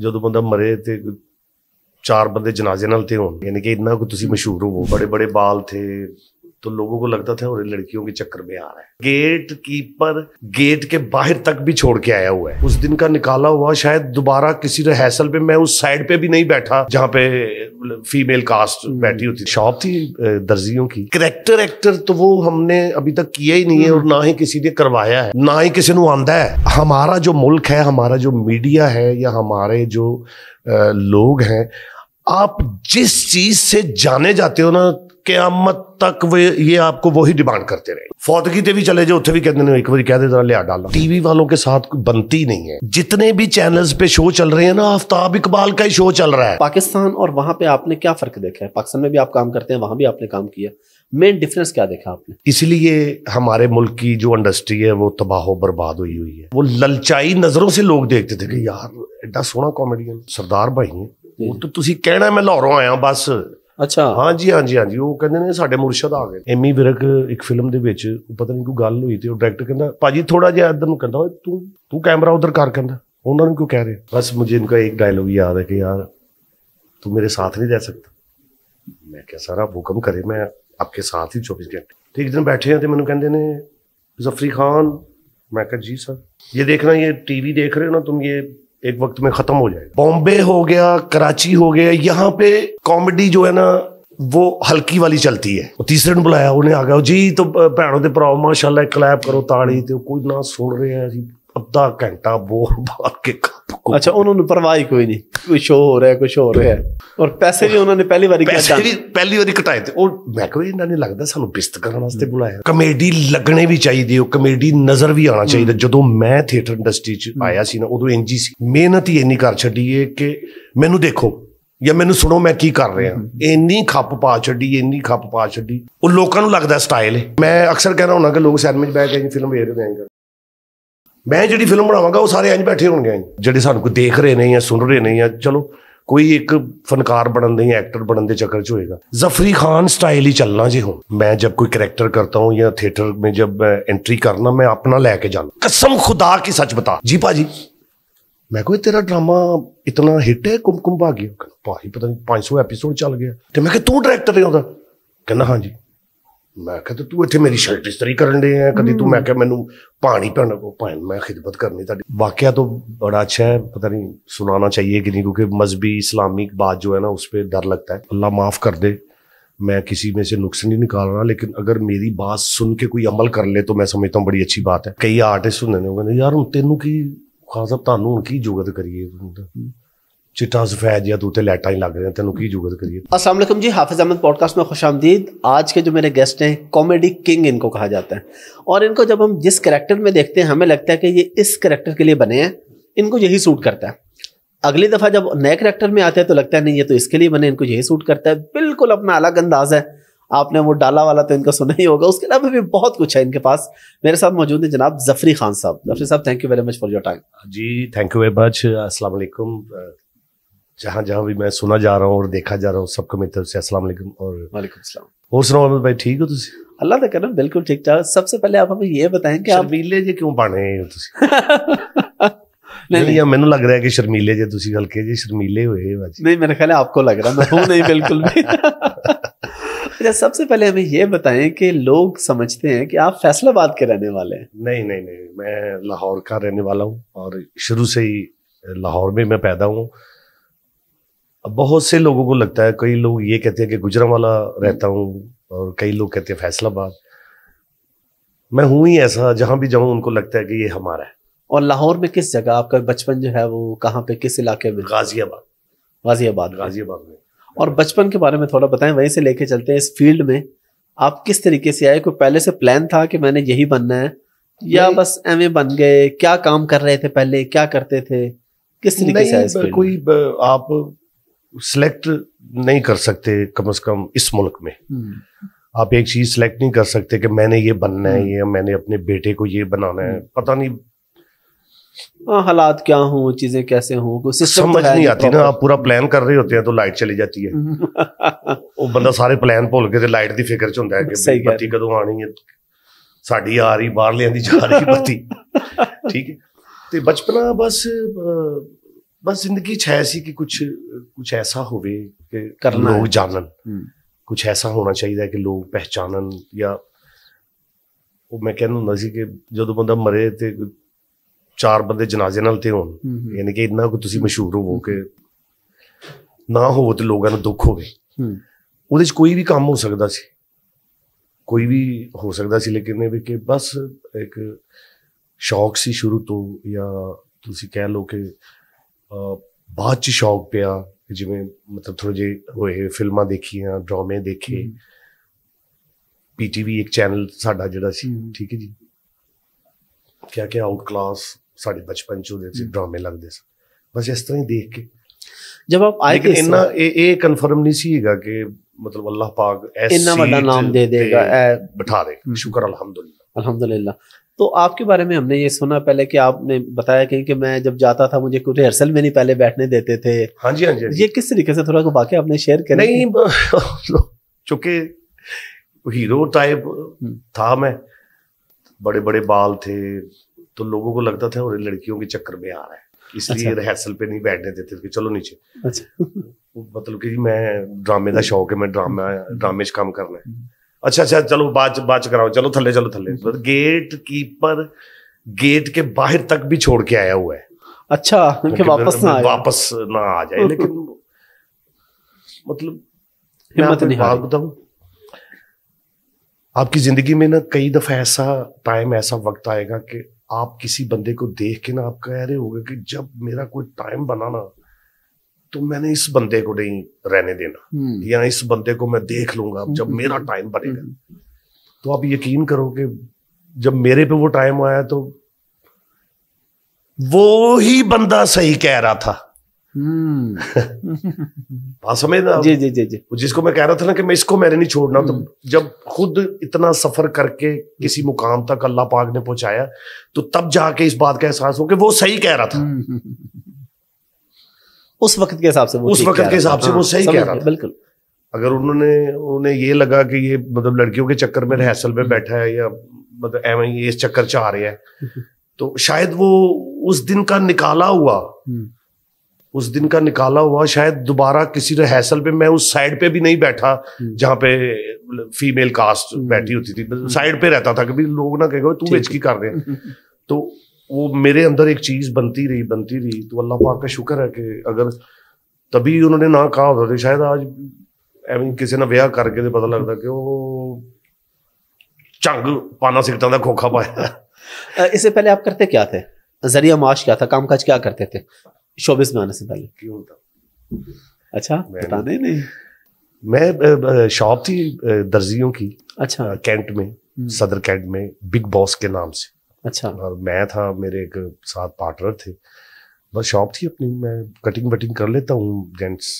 ਜਦੋਂ ਬੰਦਾ ਮਰੇ ਤੇ ਚਾਰ ਬੰਦੇ ਜਨਾਜ਼ੇ ਨਾਲ ਤੇ ਹੋਣ ਯਾਨੀ ਕਿ ਇੰਨਾ ਕੋ ਤੁਸੀਂ ਮਸ਼ਹੂਰ ਹੋ ਬੜੇ ਬੜੇ ਬਾਲ ਥੇ तो लोगों को लगता था और लड़कियों के चक्कर में आ रहा है गेट कीपर गेट के बाहर तक भी छोड़ के आया हुआ है उस दिन का निकाला हुआ शायद दोबारा किसी रिहर्सल पे मैं उस साइड पे भी नहीं बैठा जहाँ पे मतलब, फीमेल कास्ट हम्म। बैठी होती शॉप थी दर्जियों की करेक्टर एक्टर तो वो हमने अभी तक किया ही नहीं है और हम्म। ना ही किसी ने करवाया है ना ही किसी को आंदा है हमारा जो मुल्क है हमारा जो मीडिया है या हमारे जो लोग हैं आप जिस चीज से जाने जाते हो ना ਕਿਆਮਤ ਤੱਕ ਇਹ ਆਪਕੋ ਵਹੀ ਡਿਮਾਂਡ ਕਰਤੇ ਰਹੇ फौतगी भी चले जाओ उत्थे भी कहते हैं एक बार कह दे लिया डालना टीवी वालों के साथ बनती नहीं है जितने भी चैनल्स पे शो चल रहे हैं ना आफ्ताब इकबाल का ही शो चल रहा है पाकिस्तान और वहां पे आपने क्या फर्क देखा है पाकिस्तान में भी आप काम करते हैं वहां भी आपने काम किया मेन डिफरेंस क्या देखा आपने इसलिए हमारे मुल्क की जो इंडस्ट्री है वो तबाह बर्बाद हुई हुई है वो ललचाई नजरों से लोग देखते थे कि यार एडा सोहना कॉमेडियन सरदार भाई है वो तो तुम कहना मैं लाहौरों आया बस ਅੱਛਾ ਹਾਂਜੀ ਹਾਂਜੀ ਹਾਂਜੀ ਉਹ ਕਹਿੰਦੇ ਨੇ ਸਾਡੇ ਮੁਰਸ਼ਦ ਆ ਗਏ ਐਮੀ ਵਿਰਕ ਇੱਕ ਫਿਲਮ ਦੇ ਵਿੱਚ ਪਤਾ ਨਹੀਂ ਕੋਈ ਗੱਲ ਹੋਈ ਤੇ ਉਹ ਡਾਇਰੈਕਟਰ ਕਹਿੰਦਾ ਭਾਜੀ ਥੋੜਾ ਜਿਹਾ ਇਧਰ ਨੂੰ ਕਹਿੰਦਾ ਓਏ ਤੂੰ ਤੂੰ ਕੈਮਰਾ ਉਧਰ ਕਰ ਕਹਿੰਦਾ ਉਹਨਾਂ ਨੂੰ ਕਿਉਂ ਕਹਿ ਰਹੇ ਬਸ ਮੈਨੂੰ ਇਨਕਾ ਇੱਕ ਡਾਇਲੋਗ ਯਾਦ ਹੈ ਕਿ ਯਾਰ ਤੂੰ ਮੇਰੇ ਸਾਥ ਨਹੀਂ ਜਾ ਸਕਦਾ ਮੈਂ ਕਿਹਾ ਸਾਰਾ ਹੁਕਮ ਕਰੇ ਮੈਂ ਆਪਕੇ ਸਾਥ ਹੀ 24 ਘੰਟੇ ਤੇ ਇੱਕ ਦਿਨ ਬੈਠੇ ਆ ਤੇ ਮੈਨੂੰ ਕਹਿੰਦੇ ਨੇ ਜ਼ਫਰੀ ਖਾਨ ਮੈਂ ਕਿਹਾ ਜੀ ਸਰ ਇਹ ਦੇਖਣਾ ਇਹ ਟੀਵੀ ਦੇਖ ਰਹੇ ਹੋ ਨਾ ਤੁਸੀਂ ਇਹ एक वक्त में खत्म हो जाएगा बॉम्बे हो गया कराची हो गया यहाँ पे कॉमेडी जो है ना वो हल्की वाली चलती है तीसरे ने बुलाया उन्हें आ गया जी तो भैनों के भराओ माशाला क्लैप करो ताड़ी तो कोई ना सुन रहे हैं ਅੱਧਾ ਘੰਟਾ ਬੋਲ ਬਾਤ ਕੇ ਕੱਪ ਕੋ ਅੱਛਾ ਉਹਨਾਂ ਨੂੰ ਪਰਵਾਹ ਹੀ ਕੋਈ ਨਹੀਂ ਕੋਈ ਸ਼ੋ ਹੋ ਰਿਹਾ ਕੁਝ ਹੋ ਰਿਹਾ ਔਰ ਪੈਸੇ ਵੀ ਉਹਨਾਂ ਨੇ ਪਹਿਲੀ ਵਾਰੀ ਕਿਹਾ ਪੈਸੇ ਵੀ ਪਹਿਲੀ ਵਾਰੀ ਘਟਾਏ ਤੇ ਉਹ ਮੈਂ ਕਹਿੰਦਾ ਇਹਨਾਂ ਨੇ ਲੱਗਦਾ ਸਾਨੂੰ ਬਿਸਤ ਕਰਨ ਵਾਸਤੇ ਬੁਲਾਇਆ ਕਮੇਡੀ ਲੱਗਣੇ ਵੀ ਚਾਹੀਦੀ ਉਹ ਕਮੇਡੀ ਨਜ਼ਰ ਵੀ ਆਉਣਾ ਚਾਹੀਦਾ ਜਦੋਂ ਮੈਂ ਥੀਏਟਰ ਇੰਡਸਟਰੀ 'ਚ ਆਇਆ ਸੀ ਨਾ ਉਦੋਂ ਇੰਜੀ ਸੀ ਮਿਹਨਤ ਹੀ ਇੰਨੀ ਕਰ ਛੱਡੀ ਏ ਕਿ ਮੈਨੂੰ ਦੇਖੋ ਜਾਂ ਮੈਨੂੰ ਸੁਣੋ ਮੈਂ ਕੀ ਕਰ ਰਿਹਾ ਇੰਨੀ ਖੱਪ ਪਾ ਛੱਡੀ ਇੰਨੀ ਖੱਪ ਪਾ ਛੱਡੀ ਉਹ ਲੋਕਾਂ ਨੂੰ ਲੱਗਦਾ ਸਟਾਈਲ ਹੈ ਮੈਂ ਅਕਸਰ ਕਹਿੰਦਾ ਹੁੰਦਾ ਕਿ ਲੋਕ ਸੈਨਮੇਜ ਬੈਠ ਕੇ ਫਿਲਮ ਵੇਖਦੇ ਆਂ ਮੈਂ ਜਿਹੜੀ ਫਿਲਮ ਬਣਾਵਾਂਗਾ ਉਹ ਸਾਰੇ ਇੰਜ ਬੈਠੇ ਹੋਣਗੇ ਜਿਹੜੇ ਸਾਨੂੰ ਕੋਈ ਦੇਖ ਰਹੇ ਨਹੀਂ ਆ ਸੁਣ ਰਹੇ ਨਹੀਂ ਆ ਚਲੋ ਕੋਈ ਇੱਕ ਫਨਕਾਰ ਬਣਨ ਦੇ ਜਾਂ ਐਕਟਰ ਬਣਨ ਦੇ ਚੱਕਰ 'ਚ ਹੋਏਗਾ ਜ਼ਫਰੀ ਖਾਨ ਸਟਾਈਲ ਹੀ ਚੱਲਣਾ ਜੇ ਹੁਣ ਮੈਂ ਜਦ ਕੋਈ ਕੈਰੈਕਟਰ ਕਰਤਾ ਹਾਂ ਜਾਂ ਥੀਏਟਰ ਮੇ ਜਦ ਐਂਟਰੀ ਕਰਨਾ ਮੈਂ ਆਪਣਾ ਲੈ ਕੇ ਜਾਣਾ ਕਸਮ ਖੁਦਾ ਕੀ ਸੱਚ ਬਤਾ ਜੀ ਭਾਜੀ ਮੈਂ ਕੋਈ ਤੇਰਾ ਡਰਾਮਾ ਇਤਨਾ ਹਿੱਟ ਹੈ ਕੁਮਕੁਮ ਭਾਗੀ ਭਾਈ ਪਤਾ ਨਹੀਂ 500 ਐਪੀਸੋਡ ਚੱਲ ਗਿਆ ਤੇ ਮੈਂ ਕਿ ਤੂੰ ਡਾਇਰੈਕਟਰ ਹੈ ਉਹਦਾ ਕਹਿੰਦਾ ਹਾਂਜੀ ਮੈਂ ਕਿਹਾ ਤੂੰ ਇੱਥੇ ਮੇਰੀ ਸ਼ਰਟ ਇਸਤਰੀ ਕਰਨ ਦੇ ਆ ਕਦੀ ਤੂੰ ਮੈਂ ਕਿਹਾ ਮੈਨੂੰ ਪਾਣੀ ਪਣ ਕੋ ਭਾਣ ਮੈਂ ਖਿਦਮਤ ਕਰਨੀ ਤੁਹਾਡੀ वाकया तो बड़ा अच्छा है पता नहीं सुनाना चाहिए कि नहीं क्योंकि मजहबी इस्लामिक बात जो है ना उस पर डर लगता है अल्लाह माफ़ कर दे मैं किसी में से नुक्स नहीं निकाल रहा लेकिन अगर मेरी बात सुन के कोई अमल कर ले तो मैं समझता हूँ बड़ी अच्छी बात है कई आर्टिस्ट होंगे ने यार हूँ तेनों की खास साहब तुम हूँ की जुगत करिए चिट्टा सफेद या दूते लाइटा ही लग रहे हैं तेन की जुगत करिए अस्सलाम जी हाफिज़ अहमद पॉडकास्ट में खुश आमदीद आज के जो मेरे गेस्ट हैं कॉमेडी किंग इनको कहा जाता है और इनको जब हम जिस करेक्टर में देखते हैं हमें लगता है कि ये इस करेक्टर के लिए बने हैं इनको यही सूट करता है अगली दफ़ा जब नए करेक्टर में आते हैं तो लगता है नहीं ये तो इसके लिए बने इनको यही सूट करता है बिल्कुल अपना अलग अंदाज है आपने वो डाला वाला तो इनका सुना ही होगा उसके अलावा भी बहुत कुछ है इनके पास मेरे साथ मौजूद है जनाब जफरी खान साहब जफरी साहब thank you very much for your time जी थैंक यू वेरी मच असल जहाँ जहाँ भी मैं सुना जा रहा हूँ और देखा जा रहा हूँ सबको मेरी तरफ से असल और वालेकुम अहमद भाई ठीक हो तुम अल्लाह का करम बिल्कुल ठीक ठाक सबसे पहले आप हमें ये बताएं कि आप शर्मीले जे क्यों पाने हो नहीं ਨਹੀਂ मैं लग रहा है कि शर्मीले जे ਤੁਸੀਂ हल्के जे शर्मीले हुए ਹੋ नहीं मेरे ख्याल आपको लग रहा मैं हूं नहीं बिल्कुल भी अच्छा सबसे पहले हमें ये बताएं कि लोग समझते हैं कि आप फैसलाबाद के रहने वाले हैं नहीं नहीं नहीं मैं लाहौर का रहने वाला हूँ और शुरू से ही लाहौर में मैं पैदा हूँ अब बहुत से लोगों को लगता है कई लोग ये कहते हैं कि गुजरावाला रहता हूँ और कई लोग कहते हैं फैसलाबाद मैं हूँ ही ऐसा जहाँ भी जाऊँ उनको लगता है कि ये हमारा है और लाहौर में किस जगह आपका बचपन जो है वो कहाँ पे किस इलाके में गाजियाबाद गाजियाबाद गाजियाबाद में और बचपन के बारे में थोड़ा बताएं वहीं से लेके चलते हैं इस फील्ड में आप किस तरीके से आए कोई पहले से प्लान था कि मैंने यही बनना है या बस एम बन गए क्या काम कर रहे थे पहले क्या करते थे किस तरीके से आए कोई आप सिलेक्ट नहीं कर सकते कम से कम इस मुल्क में हम्म। आप एक चीज सिलेक्ट नहीं कर सकते कि मैंने ये बनना है हम्म। या मैंने अपने बेटे को ये बनाना है हम्म। पता नहीं हाँ, हालात क्या हों चीजें कैसे हों तो समझ तो नहीं आती ना आप पूरा प्लान कर रहे होते हैं तो लाइट चली जाती है वो बंदा सारे प्लान भूल के लाइट की फिक्र च होंगे है बत्ती कदों आनी है ਸਾਡੀ ਆ ਰਹੀ ਬਾਹਰਲਿਆਂ ਦੀ ਜਾ ਰਹੀ ਬੱਤੀ ਠੀਕ ਹੈ ਤੇ ਬਚਪਨਾ ਬਸ ਬਸ ਜ਼ਿੰਦਗੀ 'ਚ ਹੈ ਸੀ ਕਿ ਕੁਝ ਕੁਝ ਐਸਾ ਹੋਵੇ ਕਿ ਕਰਨਾ ਲੋਕ ਜਾਣਨ ਕੁਝ ਐਸਾ ਹੋਣਾ ਚਾਹੀਦਾ ਕਿ ਲੋਕ ਪਹਿਚਾਨਣ ਜਾਂ ਉਹ ਮੈਂ ਕਹਿੰਦਾ ਹੁੰਦਾ ਸੀ ਕਿ ਜਦੋਂ ਬੰਦਾ ਮਰੇ ਤੇ ਚਾਰ ਬੰਦੇ ਜਨਾਜ਼ੇ ਨਾਲ ਤੇ ਹੋਣ ਯਾਨੀ ਕਿ ਇੰਨਾ ਕੋ ਤੁਸੀਂ ਮਸ਼ਹੂਰ ਹੋਵੋ ਕਿ ਨਾ ਹੋਵੋ ਤੇ ਲੋਕਾਂ ਨੂੰ ਦੁੱਖ ਹੋਵੇ ਉਹਦੇ 'ਚ ਕੋਈ ਵੀ ਕੰਮ ਹੋ ਸਕਦਾ ਸੀ ਕੋਈ ਵੀ ਹੋ ਸਕਦਾ ਸੀ ਲੇਕਿਨ ਇਹ ਵੀ ਕਿ ਬਸ ਇੱਕ ਸ਼ੌਕ ਸੀ ਸ਼ੁਰੂ ਤੋਂ ਜਾਂ ਤੁਸੀਂ ਕਹਿ ਲਓ ਕਿ ਬਾਅਦ ਚ ਸ਼ੌਕ ਪਿਆ ਜਿਵੇਂ ਮਤਲਬ ਥੋੜੇ ਜੇ ਹੋਏ ਫਿਲਮਾਂ ਦੇਖੀਆਂ ਡਰਾਮੇ ਦੇਖੇ ਪੀਟੀਵੀ ਇੱਕ ਚੈਨਲ ਸਾਡਾ ਜਿਹੜਾ ਸੀ ਠੀਕ ਹੈ ਜੀ ਕਿਆ ਕਿਆ ਆਊਟ ਕਲਾਸ ਸਾਡੇ ਬਚਪਨ ਚ ਉਹਦੇ ਸੀ ਡਰਾਮੇ ਲੱਗਦੇ ਸੀ ਬਸ ਇਸ ਤਰ੍ਹਾਂ ਹੀ ਦੇਖ ਕੇ ਜਦ ਆਪ ਆਏ ਕਿ ਇੰਨਾ ਇਹ ਇਹ ਕਨਫਰਮ ਨਹੀਂ ਸੀ ਹੈਗਾ ਕਿ ਮਤਲਬ ਅੱਲਾਹ ਪਾਕ ਐਸੀ ਇੰਨਾ ਵੱਡਾ ਨਾਮ ਦੇ ਦੇਗਾ ਇਹ ਬਿਠਾ ਦੇ ਸ਼ੁਕਰ ਅਲਹਮਦੁਲਿਲਾ ਅਲਹਮਦੁਲਿਲਾ तो आपके बारे में हमने ये सुना पहले कि आपने बताया कहीं कि मैं जब जाता था मुझे रिहर्सल में नहीं पहले बैठने देते थे हाँ जी हाँ जी हाँ ये किस तरीके से थोड़ा वाक्य आपने शेयर कर नहीं चूंकि हीरो टाइप हम्म। था मैं बड़े बड़े बाल थे तो लोगों को लगता था और लड़कियों के चक्कर में आ रहा है इसलिए अच्छा। रिहर्सल पे नहीं बैठने देते थे चलो नीचे अच्छा। मतलब कि मैं ड्रामे का हम्म। शौक है मैं ड्रामा हम्म। ड्रामे च काम करना है अच्छा अच्छा चलो बात बात कराओ चलो थल्ले चलो थल्ले गेट कीपर गेट के बाहर तक भी छोड़ के आया हुआ है अच्छा कि वापस ना वापस ना आ जाए लेकिन मतलब हिम्मत नहीं बात बताऊं आपकी जिंदगी में ना कई दफा ऐसा टाइम ऐसा वक्त आएगा कि आप किसी बंदे को देख के ना आप कह रहे होगे कि जब मेरा कोई टाइम बना ना तो मैंने इस बंदे को नहीं रहने देना हम्म। या इस बंदे को मैं देख लूंगा जब हम्म। मेरा टाइम बनेगा हम्म। तो आप यकीन करो कि जब मेरे पे वो टाइम आया तो वो ही बंदा सही कह रहा था बात जी जी जी जी जिसको मैं कह रहा था ना कि मैं इसको मैंने नहीं छोड़ना तो जब खुद इतना सफर करके किसी मुकाम तक अल्लाह पाक ने पहुंचाया तो तब जाके इस बात का एहसास हो कि वो सही कह रहा था उस वक्त के हिसाब से वो उस वक्त के हिसाब से वो हाँ, सही कह रहा था बिल्कुल अगर उन्होंने उन्हें ये लगा कि ये मतलब लड़कियों के चक्कर में रिहर्सल में हम्म। बैठा है या मतलब एम ये इस चक्कर च आ रहे हैं हम्म। तो शायद वो उस दिन का निकाला हुआ हम्म। उस दिन का निकाला हुआ शायद दोबारा किसी रिहर्सल पे मैं उस साइड पे भी नहीं बैठा जहां पे फीमेल कास्ट बैठी होती थी मतलब साइड पे रहता था कभी लोग ना कहेगा तू बेचकी कर रहे हैं तो वो मेरे अंदर एक चीज़ बनती रही बनती रही तो अल्लाह पाक का शुक्र है कि अगर तभी उन्होंने ना कहा होता तो शायद आज ਐਵੇਂ किसी ने ब्याह करके तो पता लगता कि वो झंग पाना ਸਿਗਟਾਂ ਦਾ खोखा पाया इससे पहले आप करते क्या थे जरिया माश क्या था कामकाज क्या करते थे शोबिस में आने से पहले क्यों था अच्छा बताने नहीं मैं शॉप थी दर्जियों की अच्छा कैंट में हम्म। सदर कैंट में बिग बॉस के नाम से अच्छा और मैं था मेरे एक साथ पार्टनर थे बस शॉप थी अपनी मैं कटिंग वटिंग कर लेता हूँ जेंट्स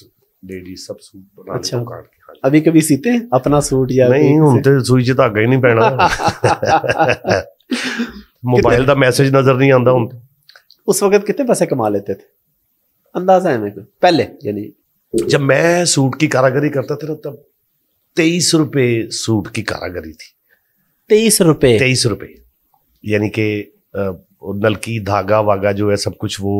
लेडीज सब सूट बना अच्छा। काट के हाँ अभी कभी सीते अपना सूट या नहीं तो हम तो ਸੂਈ ਚ ਧਾਗਾ ਹੀ ਨਹੀਂ ਪੈਣਾ मोबाइल ਦਾ ਮੈਸੇਜ ਨਜ਼ਰ ਨਹੀਂ ਆਉਂਦਾ ਹੁਣ उस वक्त कितने पैसे कमा लेते थे अंदाजा है मेरे को पहले यानी जब मैं सूट की कारागरी करता था ना तब तेईस रुपए सूट की कारागरी थी तेईस रुपए तेईस रुपए यानी कि नलकी धागा वागा जो है सब कुछ वो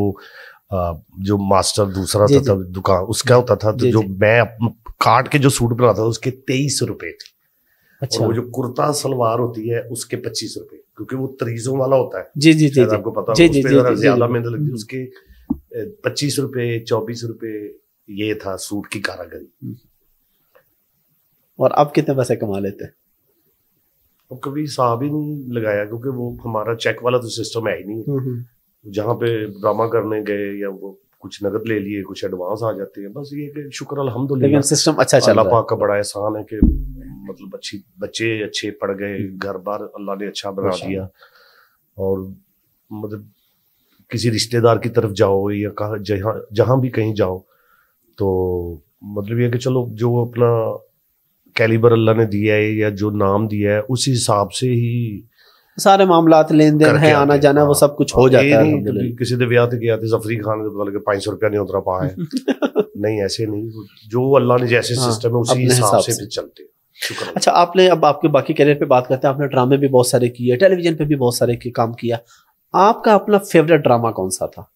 जो मास्टर दूसरा था, था दुकान उसका होता था तो जो मैं काट के जो सूट बनाता था उसके तेईस रुपए थे अच्छा। और वो जो कुर्ता सलवार होती है उसके पच्चीस रुपए क्योंकि वो तरीजों वाला होता है जी जी जी आपको पता जी, जी, ज्यादा मेहनत लगती है हम्म। उसके पच्चीस रुपए चौबीस रुपए ये था सूट की कारागरी हम्म। और आप कितने पैसे कमा लेते हैं वो कभी हिसाब ही नहीं लगाया क्योंकि वो हमारा चेक वाला तो सिस्टम है ही नहीं हम्म, हम्म। जहाँ पे ड्रामा करने गए या वो कुछ नगद ले लिए कुछ एडवांस आ जाते हैं बस ये कि शुक्र अल्हम्दुलिल्लाह लेकिन सिस्टम अच्छा चला रहा पाक का बड़ा एहसान है कि मतलब अच्छी बच्चे अच्छे पढ़ गए घर बार अल्लाह ने अच्छा बना अच्छा। दिया और मतलब किसी रिश्तेदार की तरफ जाओ या कहा जहाँ जहाँ भी कहीं जाओ तो मतलब ये कि चलो जो अपना कैलिबर अल्लाह ने दिया है या जो नाम दिया है उसी हिसाब से ही सारे मामला लेन देन है आना जाना वो हाँ। सब कुछ हो जाता है किसी के गया तो तो जफरी खान के पता लगे पाँच सौ रुपया नहीं उतरा पा है नहीं ऐसे नहीं जो अल्लाह ने जैसे सिस्टम हाँ, है उसी हिसाब से फिर चलते अच्छा आपने अब आपके बाकी करियर पे बात करते हैं आपने ड्रामे भी बहुत सारे किए टेलीविजन पे भी बहुत सारे के काम किया आपका अपना फेवरेट ड्रामा कौन सा था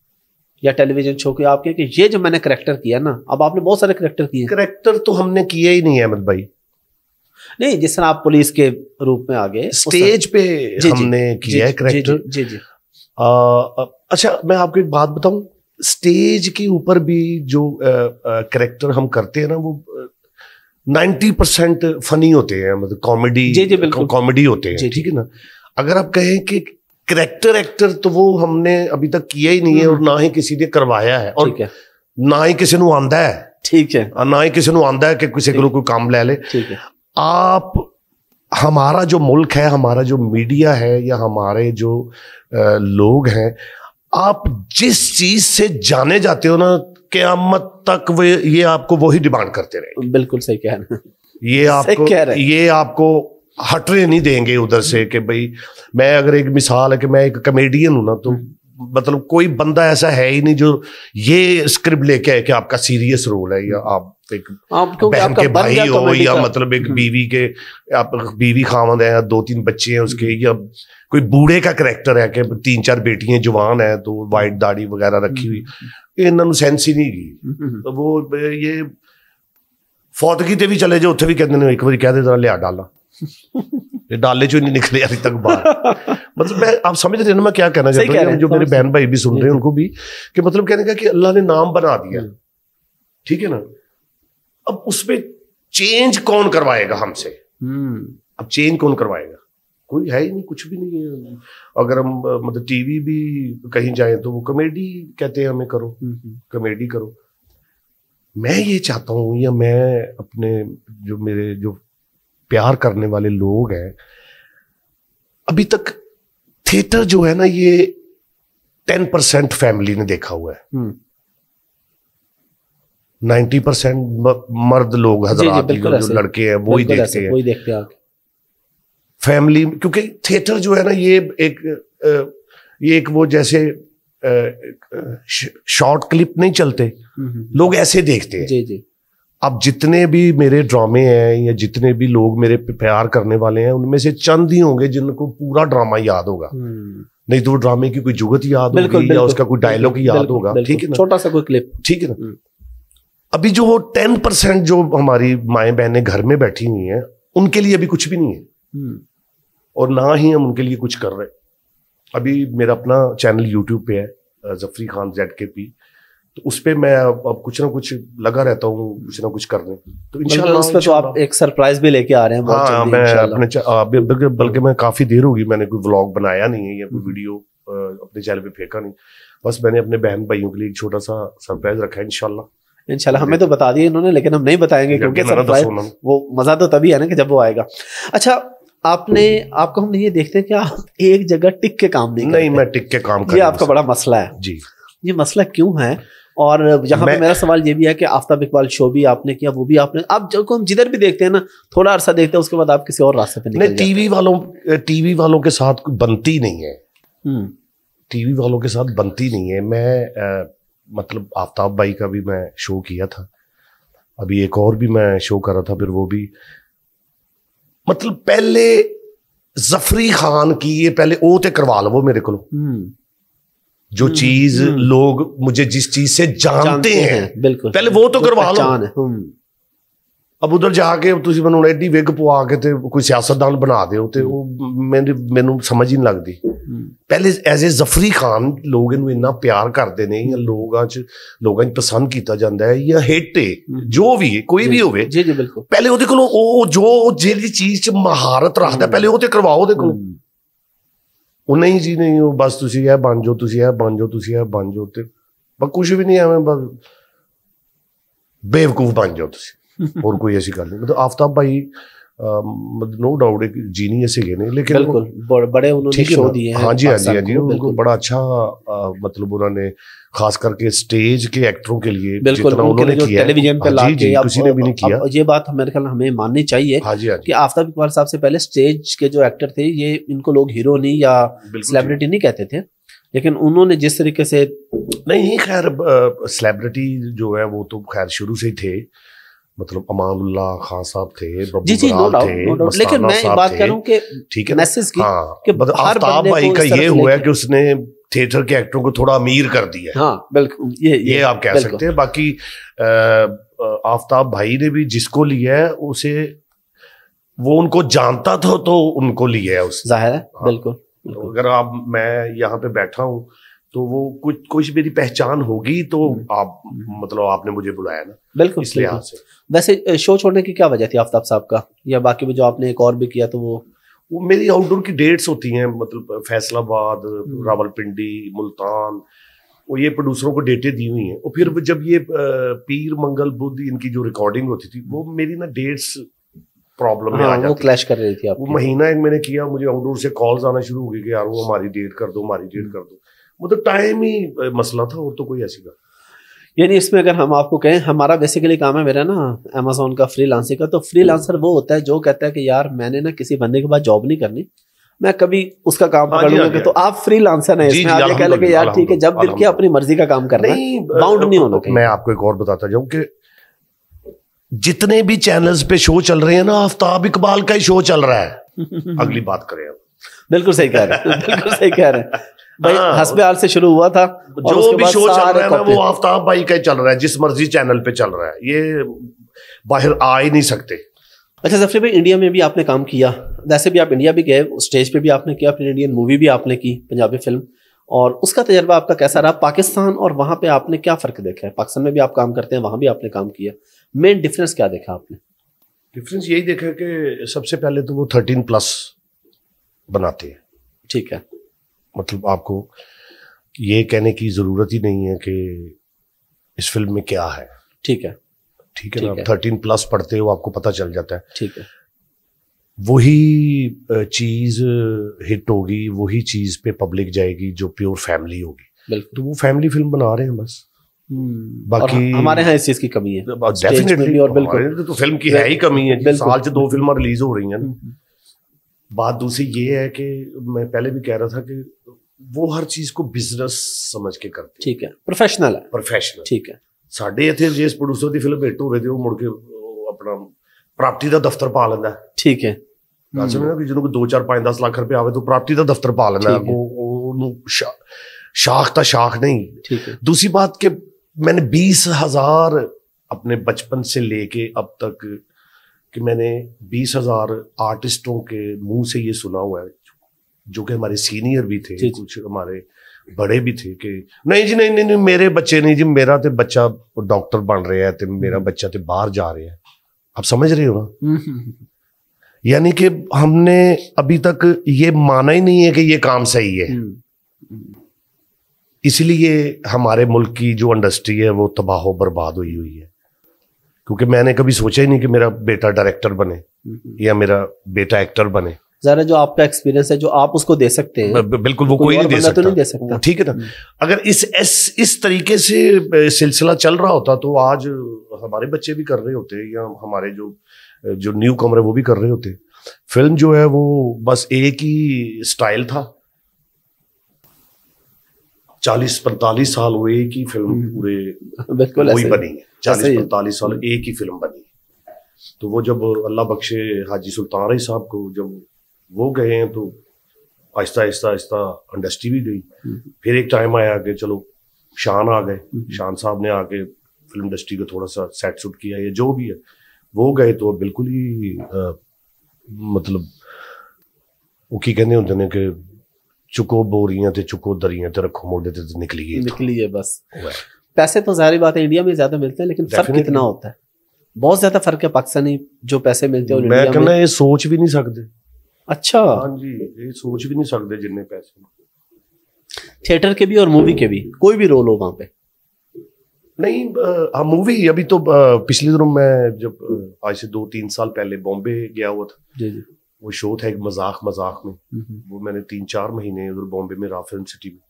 या टेलीविजन शो के आपके कि ये जो मैंने करेक्टर किया ना अब आपने बहुत सारे करेक्टर किए करेक्टर तो हमने किया ही नहीं अहमद भाई नहीं जिस तरह आप पुलिस के रूप में आगे स्टेज पे जी, हमने जी, किया है जी, जी जी आ, अच्छा मैं आपको एक बात बताऊं स्टेज के ऊपर भी जो करेक्टर हम करते हैं ना वो नाइन्टी परसेंट फनी होते हैं मतलब कॉमेडी जी जी बिल्कुल कॉमेडी होते हैं ठीक है ना अगर आप कहें कि करेक्टर एक्टर तो वो हमने अभी तक किया ही नहीं है और हम्म। ना ही किसी ने करवाया है और है। ना ही किसी ਨੂੰ ਆਂਦਾ है ਠੀਕ ਹੈ ਨਾ ਹੀ आंदा है कि किसी ਕਿ ਕਿਸੇ ਕੋਲੋਂ काम ले ਲੈ आप हमारा जो मुल्क है हमारा जो मीडिया है या हमारे जो लोग हैं आप जिस चीज से जाने जाते हो ना क्यामत तक वे ये आपको वही डिमांड करते रहे बिल्कुल सही कह रहे ये आपको ये आपको हटने नहीं देंगे उधर से कि भाई मैं अगर एक मिसाल है कि मैं एक कमेडियन हूं ना तो मतलब कोई बंदा ऐसा है ही नहीं जो ये स्क्रिप्ट लेके आए कि आपका सीरियस रोल है या आप एक हाँ, बहन के भाई तो हो या मतलब एक हम्म। बीवी के आप बीवी खावंद है दो तीन बच्चे हैं उसके या कोई बूढ़े का करैक्टर है कि तीन चार बेटियां जवान है तो वाइट दाढ़ी वगैरह रखी हुई हम्म। इन्होंने सेंस ही नहीं गई हम्म। तो वो ये फौतगी भी चले ਚਲੇ ਜਾਓ भी कहते हैं एक बार कह ਕਹਦੇ लिया डाला डाले चो नहीं निकले अभी तक बाहर मतलब मैं आप समझ रहे हैं मैं क्या कहना चाहता हूँ जो मेरे बहन भाई भी सुन रहे हैं उनको भी कि मतलब कहने का कि अल्लाह ने नाम बना दिया ठीक है ना अब उसमें चेंज कौन करवाएगा हमसे हम्म। अब चेंज कौन करवाएगा कोई है ही नहीं कुछ भी नहीं है अगर हम मतलब टीवी भी कहीं जाए तो वो कॉमेडी कहते हैं हमें करो कॉमेडी हम्म, हम्म। करो मैं ये चाहता हूं या मैं अपने जो मेरे जो प्यार करने वाले लोग हैं अभी तक थिएटर जो है ना ये टेन परसेंट फैमिली ने देखा हुआ है नाइन्टी परसेंट मर्द लोग हजरात जो, जो लड़के हैं वो ही देखते हैं वही देखते हैं फैमिली क्योंकि थिएटर जो है ना ये एक ये एक वो जैसे शॉर्ट क्लिप नहीं चलते हम्म, हम्म, हम्म। लोग ऐसे देखते हैं जी जी अब जितने भी मेरे ड्रामे हैं या जितने भी लोग मेरे प्यार करने वाले हैं उनमें से चंद ही होंगे जिनको पूरा ड्रामा याद होगा नहीं तो वो ड्रामे की कोई जुगत याद होगी या उसका कोई डायलॉग याद होगा ठीक है ना छोटा सा कोई क्लिप ठीक है ना अभी जो टेन परसेंट जो हमारी माए बहनें घर में बैठी हुई हैं उनके लिए अभी कुछ भी नहीं है हम्म। और ना ही हम उनके लिए कुछ कर रहे अभी मेरा अपना चैनल यूट्यूब पे है Jafri Khan Z K P तो उस पर मैं अब, अब कुछ ना कुछ लगा रहता हूँ कुछ ना कुछ करने तो मतलब इंशाल्लाह तो आप एक सरप्राइज भी लेके आ रहे हैं हाँ, मैं अपने बल्कि मैं काफ़ी देर होगी मैंने कोई व्लॉग बनाया नहीं है या कोई वीडियो हम्म। अपने चैनल पे फेंका नहीं बस मैंने अपने बहन भाइयों के लिए एक छोटा सा सरप्राइज रखा है इनशाला इंशाल्लाह हमें तो बता दिया इन्होंने लेकिन हम नहीं बताएंगे क्योंकि तो सरप्राइज वो मज़ा तो तभी है ना कि जब वो आएगा अच्छा आपने आपको हम ये देखते हैं कि आप एक जगह टिक के काम नहीं नहीं मैं टिक के काम ये आपका बड़ा मसला है जी ये मसला क्यों है और यहाँ पे मेरा सवाल ये भी है कि आफ्ताब इकबाल शो भी आपने किया वो भी आपने आप जब हम जिधर भी देखते हैं ना थोड़ा अरसा देखते हैं उसके बाद आप किसी और रास्ते पे नहीं टीवी वालों टीवी वालों के साथ बनती नहीं है हम्म। टीवी वालों के साथ बनती नहीं है मैं मतलब आफ्ताब भाई का भी मैं शो किया था अभी एक और भी मैं शो कर रहा था फिर वो भी मतलब पहले जफरी खान की ये पहले वो तो करवा लो मेरे को हम्म। जो हम्म, चीज हम्म। लोग मुझे जिस चीज से जानते, जानते हैं, हैं। बिल्कुल पहले वो तो करवा लो ਅਬ ਉਧਰ ਜਾ ਕੇ ਤੁਸੀਂ ਮੈਨੂੰ ਐਡੀ ਵਿਗ ਪਵਾ ਕੇ ਤੇ ਕੋਈ ਸਿਆਸਤਦਾਨ ਬਣਾ ਦਿਓ ਤੇ ਉਹ ਮੈਨੂੰ ਮੈਨੂੰ ਸਮਝ ਹੀ ਨਹੀਂ ਲੱਗਦੀ ਪਹਿਲੇ ਐਜ਼ ਅ ਜ਼ਫਰੀ ਖਾਨ ਲੋਕ ਇਹਨੂੰ ਇੰਨਾ ਪਿਆਰ ਕਰਦੇ ਨੇ ਜਾਂ ਲੋਕਾਂ 'ਚ ਲੋਕਾਂ 'ਚ ਪਸੰਦ ਕੀਤਾ ਜਾਂਦਾ ਹੈ ਜਾਂ ਹਿੱਟ ਹੈ ਜੋ ਵੀ ਕੋਈ ਵੀ ਹੋਵੇ ਜੀ ਜੀ ਬਿਲਕੁਲ ਪਹਿਲੇ ਉਹਦੇ ਕੋਲ ਉਹ ਜੋ ਜਿਹੜੀ ਚੀਜ਼ 'ਚ ਮਹਾਰਤ ਰੱਖਦਾ ਪਹਿਲੇ ਉਹ ਤੇ ਕਰਵਾਓ ਉਹਦੇ ਕੋਲ ਉਹ ਨਹੀਂ ਜੀ ਨਹੀਂ ਉਹ ਬਸ ਤੁਸੀਂ ਇਹ ਬਣ ਜਾਓ ਤੁਸੀਂ ਇਹ ਬਣ ਜਾਓ ਤੁਸੀਂ ਇਹ ਬਣ ਜਾਓ ਤੇ ਬਸ ਕੁਝ ਵੀ ਨਹੀਂ ਐਵੇਂ ਬਸ ਬੇਵਕੂਫ ਬਣ ਜਾਓ ਤੁਸੀਂ और कोई ऐसी गल नहीं मतलब आफ्ताब भाई नो डाउट मतलब एक जीनियस ही ने लेकिन बिल्कुल बड़े उन्होंने शो दिए हैं हाँ जी हाँ जी हाँ जी उनको बड़ा अच्छा मतलब उन्होंने खास करके स्टेज के एक्टरों के लिए बिल्कुल उन्होंने जो टेलीविजन पे हाँ ला के किसी ने भी नहीं किया ये बात मेरे ख्याल हमें माननी चाहिए हाँ जी हाँ कि आफ्ताब इकबाल साहब से पहले स्टेज के जो एक्टर थे ये इनको लोग हीरो नहीं या सेलिब्रिटी नहीं कहते थे लेकिन उन्होंने जिस तरीके से नहीं खैर सेलिब्रिटी जो है वो तो खैर शुरू से ही थे मतलब अमानुल्ला खान साहब थे जी जी नो डाउट लेकिन मैं बात करूं कि ठीक है मैसेज की हाँ, कि मतलब आफ्ताब भाई का ये हुआ है कि उसने थिएटर के एक्टरों को थोड़ा अमीर कर दिया हाँ बिल्कुल ये ये, ये आप कह सकते हैं बाकी आफ्ताब भाई ने भी जिसको लिया है उसे वो उनको जानता था तो उनको लिया है उसने जाहिर है हाँ। तो बिल्कुल अगर आप मैं यहाँ पे बैठा हूँ तो वो कुछ कुछ मेरी पहचान होगी तो हम्म। आप मतलब आपने मुझे बुलाया ना बिल्कुल इसलिए आपसे वैसे शो छोड़ने की क्या वजह थी आफ्ताब साहब का या बाकी में जो आपने एक और भी किया तो वो वो मेरी आउटडोर की डेट्स होती हैं मतलब फैसलाबाद हम्म। रावलपिंडी मुल्तान वो ये प्रोड्यूसरों को डेटें दी हुई हैं और फिर जब ये पीर मंगल बुद्ध इनकी जो रिकॉर्डिंग होती थी वो मेरी ना डेट्स प्रॉब्लम में आ हाँ, जाती वो क्लैश कर रही थी वो महीना एक मैंने किया मुझे आउटडोर से कॉल्स आना शुरू हो गई कि यार वो हमारी डेट कर दो हमारी डेट हम्म। कर दो मतलब तो टाइम ही मसला था और तो कोई ऐसी बात यानी इसमें अगर हम आपको कहें हमारा बेसिकली काम है मेरा ना अमेजोन का फ्री लांसिंग का तो फ्री लांसर वो होता है जो कहता है कि यार मैंने ना किसी बंदे के बाद जॉब नहीं करनी मैं कभी उसका काम हाँ पकड़ लूंगा हाँ हाँ तो आप फ्री लांसर है इसमें आप ये कह लगे यार ठीक है जब दिल के अपनी मर्जी का काम करना बाउंड नहीं होना मैं आपको एक और बताता जाऊँ की जितने भी चैनल्स पे शो चल रहे हैं ना आफ्ताब इकबाल का ही शो चल रहा है अगली बात करें बिल्कुल सही कह रहे हैं बिल्कुल सही कह रहे हैं भाई हसबे हाँ। हाल से शुरू हुआ था जो भी शो चल रहा है वो आफ्ताब भाई का चल रहा है जिस मर्जी चैनल पे चल रहा है ये बाहर आ ही नहीं सकते अच्छा जफरी भाई इंडिया में भी आपने काम किया वैसे भी आप इंडिया भी गए स्टेज पे भी आपने किया फिर इंडियन मूवी भी आपने की पंजाबी फिल्म और उसका तजर्बा आपका कैसा रहा पाकिस्तान और वहाँ पे आपने क्या फ़र्क देखा है पाकिस्तान में भी आप काम करते हैं वहाँ भी आपने काम किया मेन डिफरेंस क्या देखा आपने डिफरेंस यही देखा कि सबसे पहले तो वो थर्टीन प्लस बनाते हैं ठीक है मतलब आपको ये कहने की ज़रूरत ही नहीं है कि इस फिल्म में क्या है ठीक है ठीक है ना आप थर्टीन प्लस पढ़ते हो आपको पता चल जाता है ठीक है वही चीज़ हिट होगी वही चीज़ पे पब्लिक जाएगी जो प्योर फैमिली होगी तो वो फैमिली फिल्म बना रहे हैं बस हम्म। बाकी हमारे यहाँ इस चीज की कमी है डेफिनेटली और बिल्कुल तो फिल्म की है ही कमी है साल से दो फिल्म रिलीज हो रही हैं हम्म, हम्म। बात दूसरी ये है कि मैं पहले भी कह रहा था कि वो ਹਰ ਚੀਜ਼ ਕੋ ਬਿਜ਼ਨਸ ਸਮਝ ਕੇ ਕਰਦੇ ਠੀਕ ਹੈ ਪ੍ਰੋਫੈਸ਼ਨਲ ਹੈ ਪ੍ਰੋਫੈਸ਼ਨਲ ਠੀਕ ਹੈ ਸਾਡੇ ਇੱਥੇ ਜਿਸ ਪ੍ਰੋਡਿਊਸਰ ਦੀ ਫਿਲਮ ਹਿੱਟ ਹੋਵੇ ਤੇ ਉਹ ਮੁੜ ਕੇ ਆਪਣਾ ਪ੍ਰਾਪਰਟੀ ਦਾ ਦਫ਼ਤਰ ਪਾ ਲੈਂਦਾ ਠੀਕ ਹੈ ਗੱਲ ਸਮਝਣਾ ਕਿ ਜਦੋਂ ਕੋ 2 4 5 10 ਲੱਖ ਰੁਪਏ ਆਵੇ ਤਾਂ ਪ੍ਰਾਪਰਟੀ ਦਾ ਦਫ਼ਤਰ ਪਾ ਲੈਂਦਾ ਉਹ ਉਹਨੂੰ ਸ਼ਾਖ ਤਾਂ ਸ਼ਾਖ ਨਹੀਂ ਠੀਕ ਹੈ ਦੂਸਰੀ ਬਾਤ ਕਿ ਮੈਂ 20000 ਆਪਣੇ ਬਚਪਨ ਸੇ ਲੈ ਕੇ ਅਬ ਤੱਕ कि मैंने बीस हजार आर्टिस्टों के मुंह से ये सुना हुआ है जो कि हमारे सीनियर भी थे कुछ हमारे बड़े भी थे कि नहीं जी नहीं नहीं, नहीं मेरे बच्चे नहीं जी मेरा तो बच्चा डॉक्टर बन रहा है तो मेरा हम्म। बच्चा तो बाहर जा रहा है आप समझ रहे हो ना हम्म, हम्म, यानी कि हमने अभी तक ये माना ही नहीं है कि ये काम सही है इसलिए हमारे मुल्क की जो इंडस्ट्री है वो तबाह बर्बाद हुई हुई है क्योंकि मैंने कभी सोचा ही नहीं कि मेरा बेटा डायरेक्टर बने या मेरा बेटा एक्टर बने जरा जो आपका एक्सपीरियंस है जो आप उसको दे सकते हैं बिल्कुल वो कोई तो नहीं दे सकता तो नहीं दे सकता ठीक है ना हम्म। अगर इस इस इस तरीके से सिलसिला चल रहा होता तो आज हमारे बच्चे भी कर रहे होते या हमारे जो जो न्यू कमर है वो भी कर रहे होते फिल्म जो है वो बस एक ही स्टाइल था चालीस पैंतालीस साल हुए एक ही फिल्म हम्म। पूरे वही बनी है चालीस पैंतालीस साल एक ही फिल्म बनी है तो वो जब अल्लाह बख्शे हाजी सुल्तान रही साहब को जब वो गए हैं तो आहिस्ता आहिस्ता आहिस्ता इंडस्ट्री भी गई हम्म। फिर एक टाइम आया कि चलो शान आ गए हम्म। शान साहब ने आके फिल्म इंडस्ट्री को थोड़ा सा सेट सुट किया या जो भी है वो गए तो बिल्कुल ही आ, मतलब वो की कहने होंगे कि चुको बोरियां थे चुको दरियां थे रखो मोड़े थे निकली गई निकली है बस पैसे तो सारी बात है इंडिया में ज्यादा मिलते हैं लेकिन फर्क कितना होता है बहुत ज्यादा फर्क है पाकिस्तानी जो पैसे मिलते हैं मैं कहना ये सोच भी नहीं सकते अच्छा हाँ जी ये सोच भी नहीं सकते जितने पैसे थिएटर के भी और मूवी के भी कोई भी रोल हो वहां पे नहीं हाँ मूवी अभी तो पिछले दिनों मैं जब आज से दो तीन साल पहले बॉम्बे गया हुआ था जी जी वो शो था एक मजाक मजाक में वो मैंने तीन चार महीने उधर बॉम्बे में रहा फिल्म सिटी में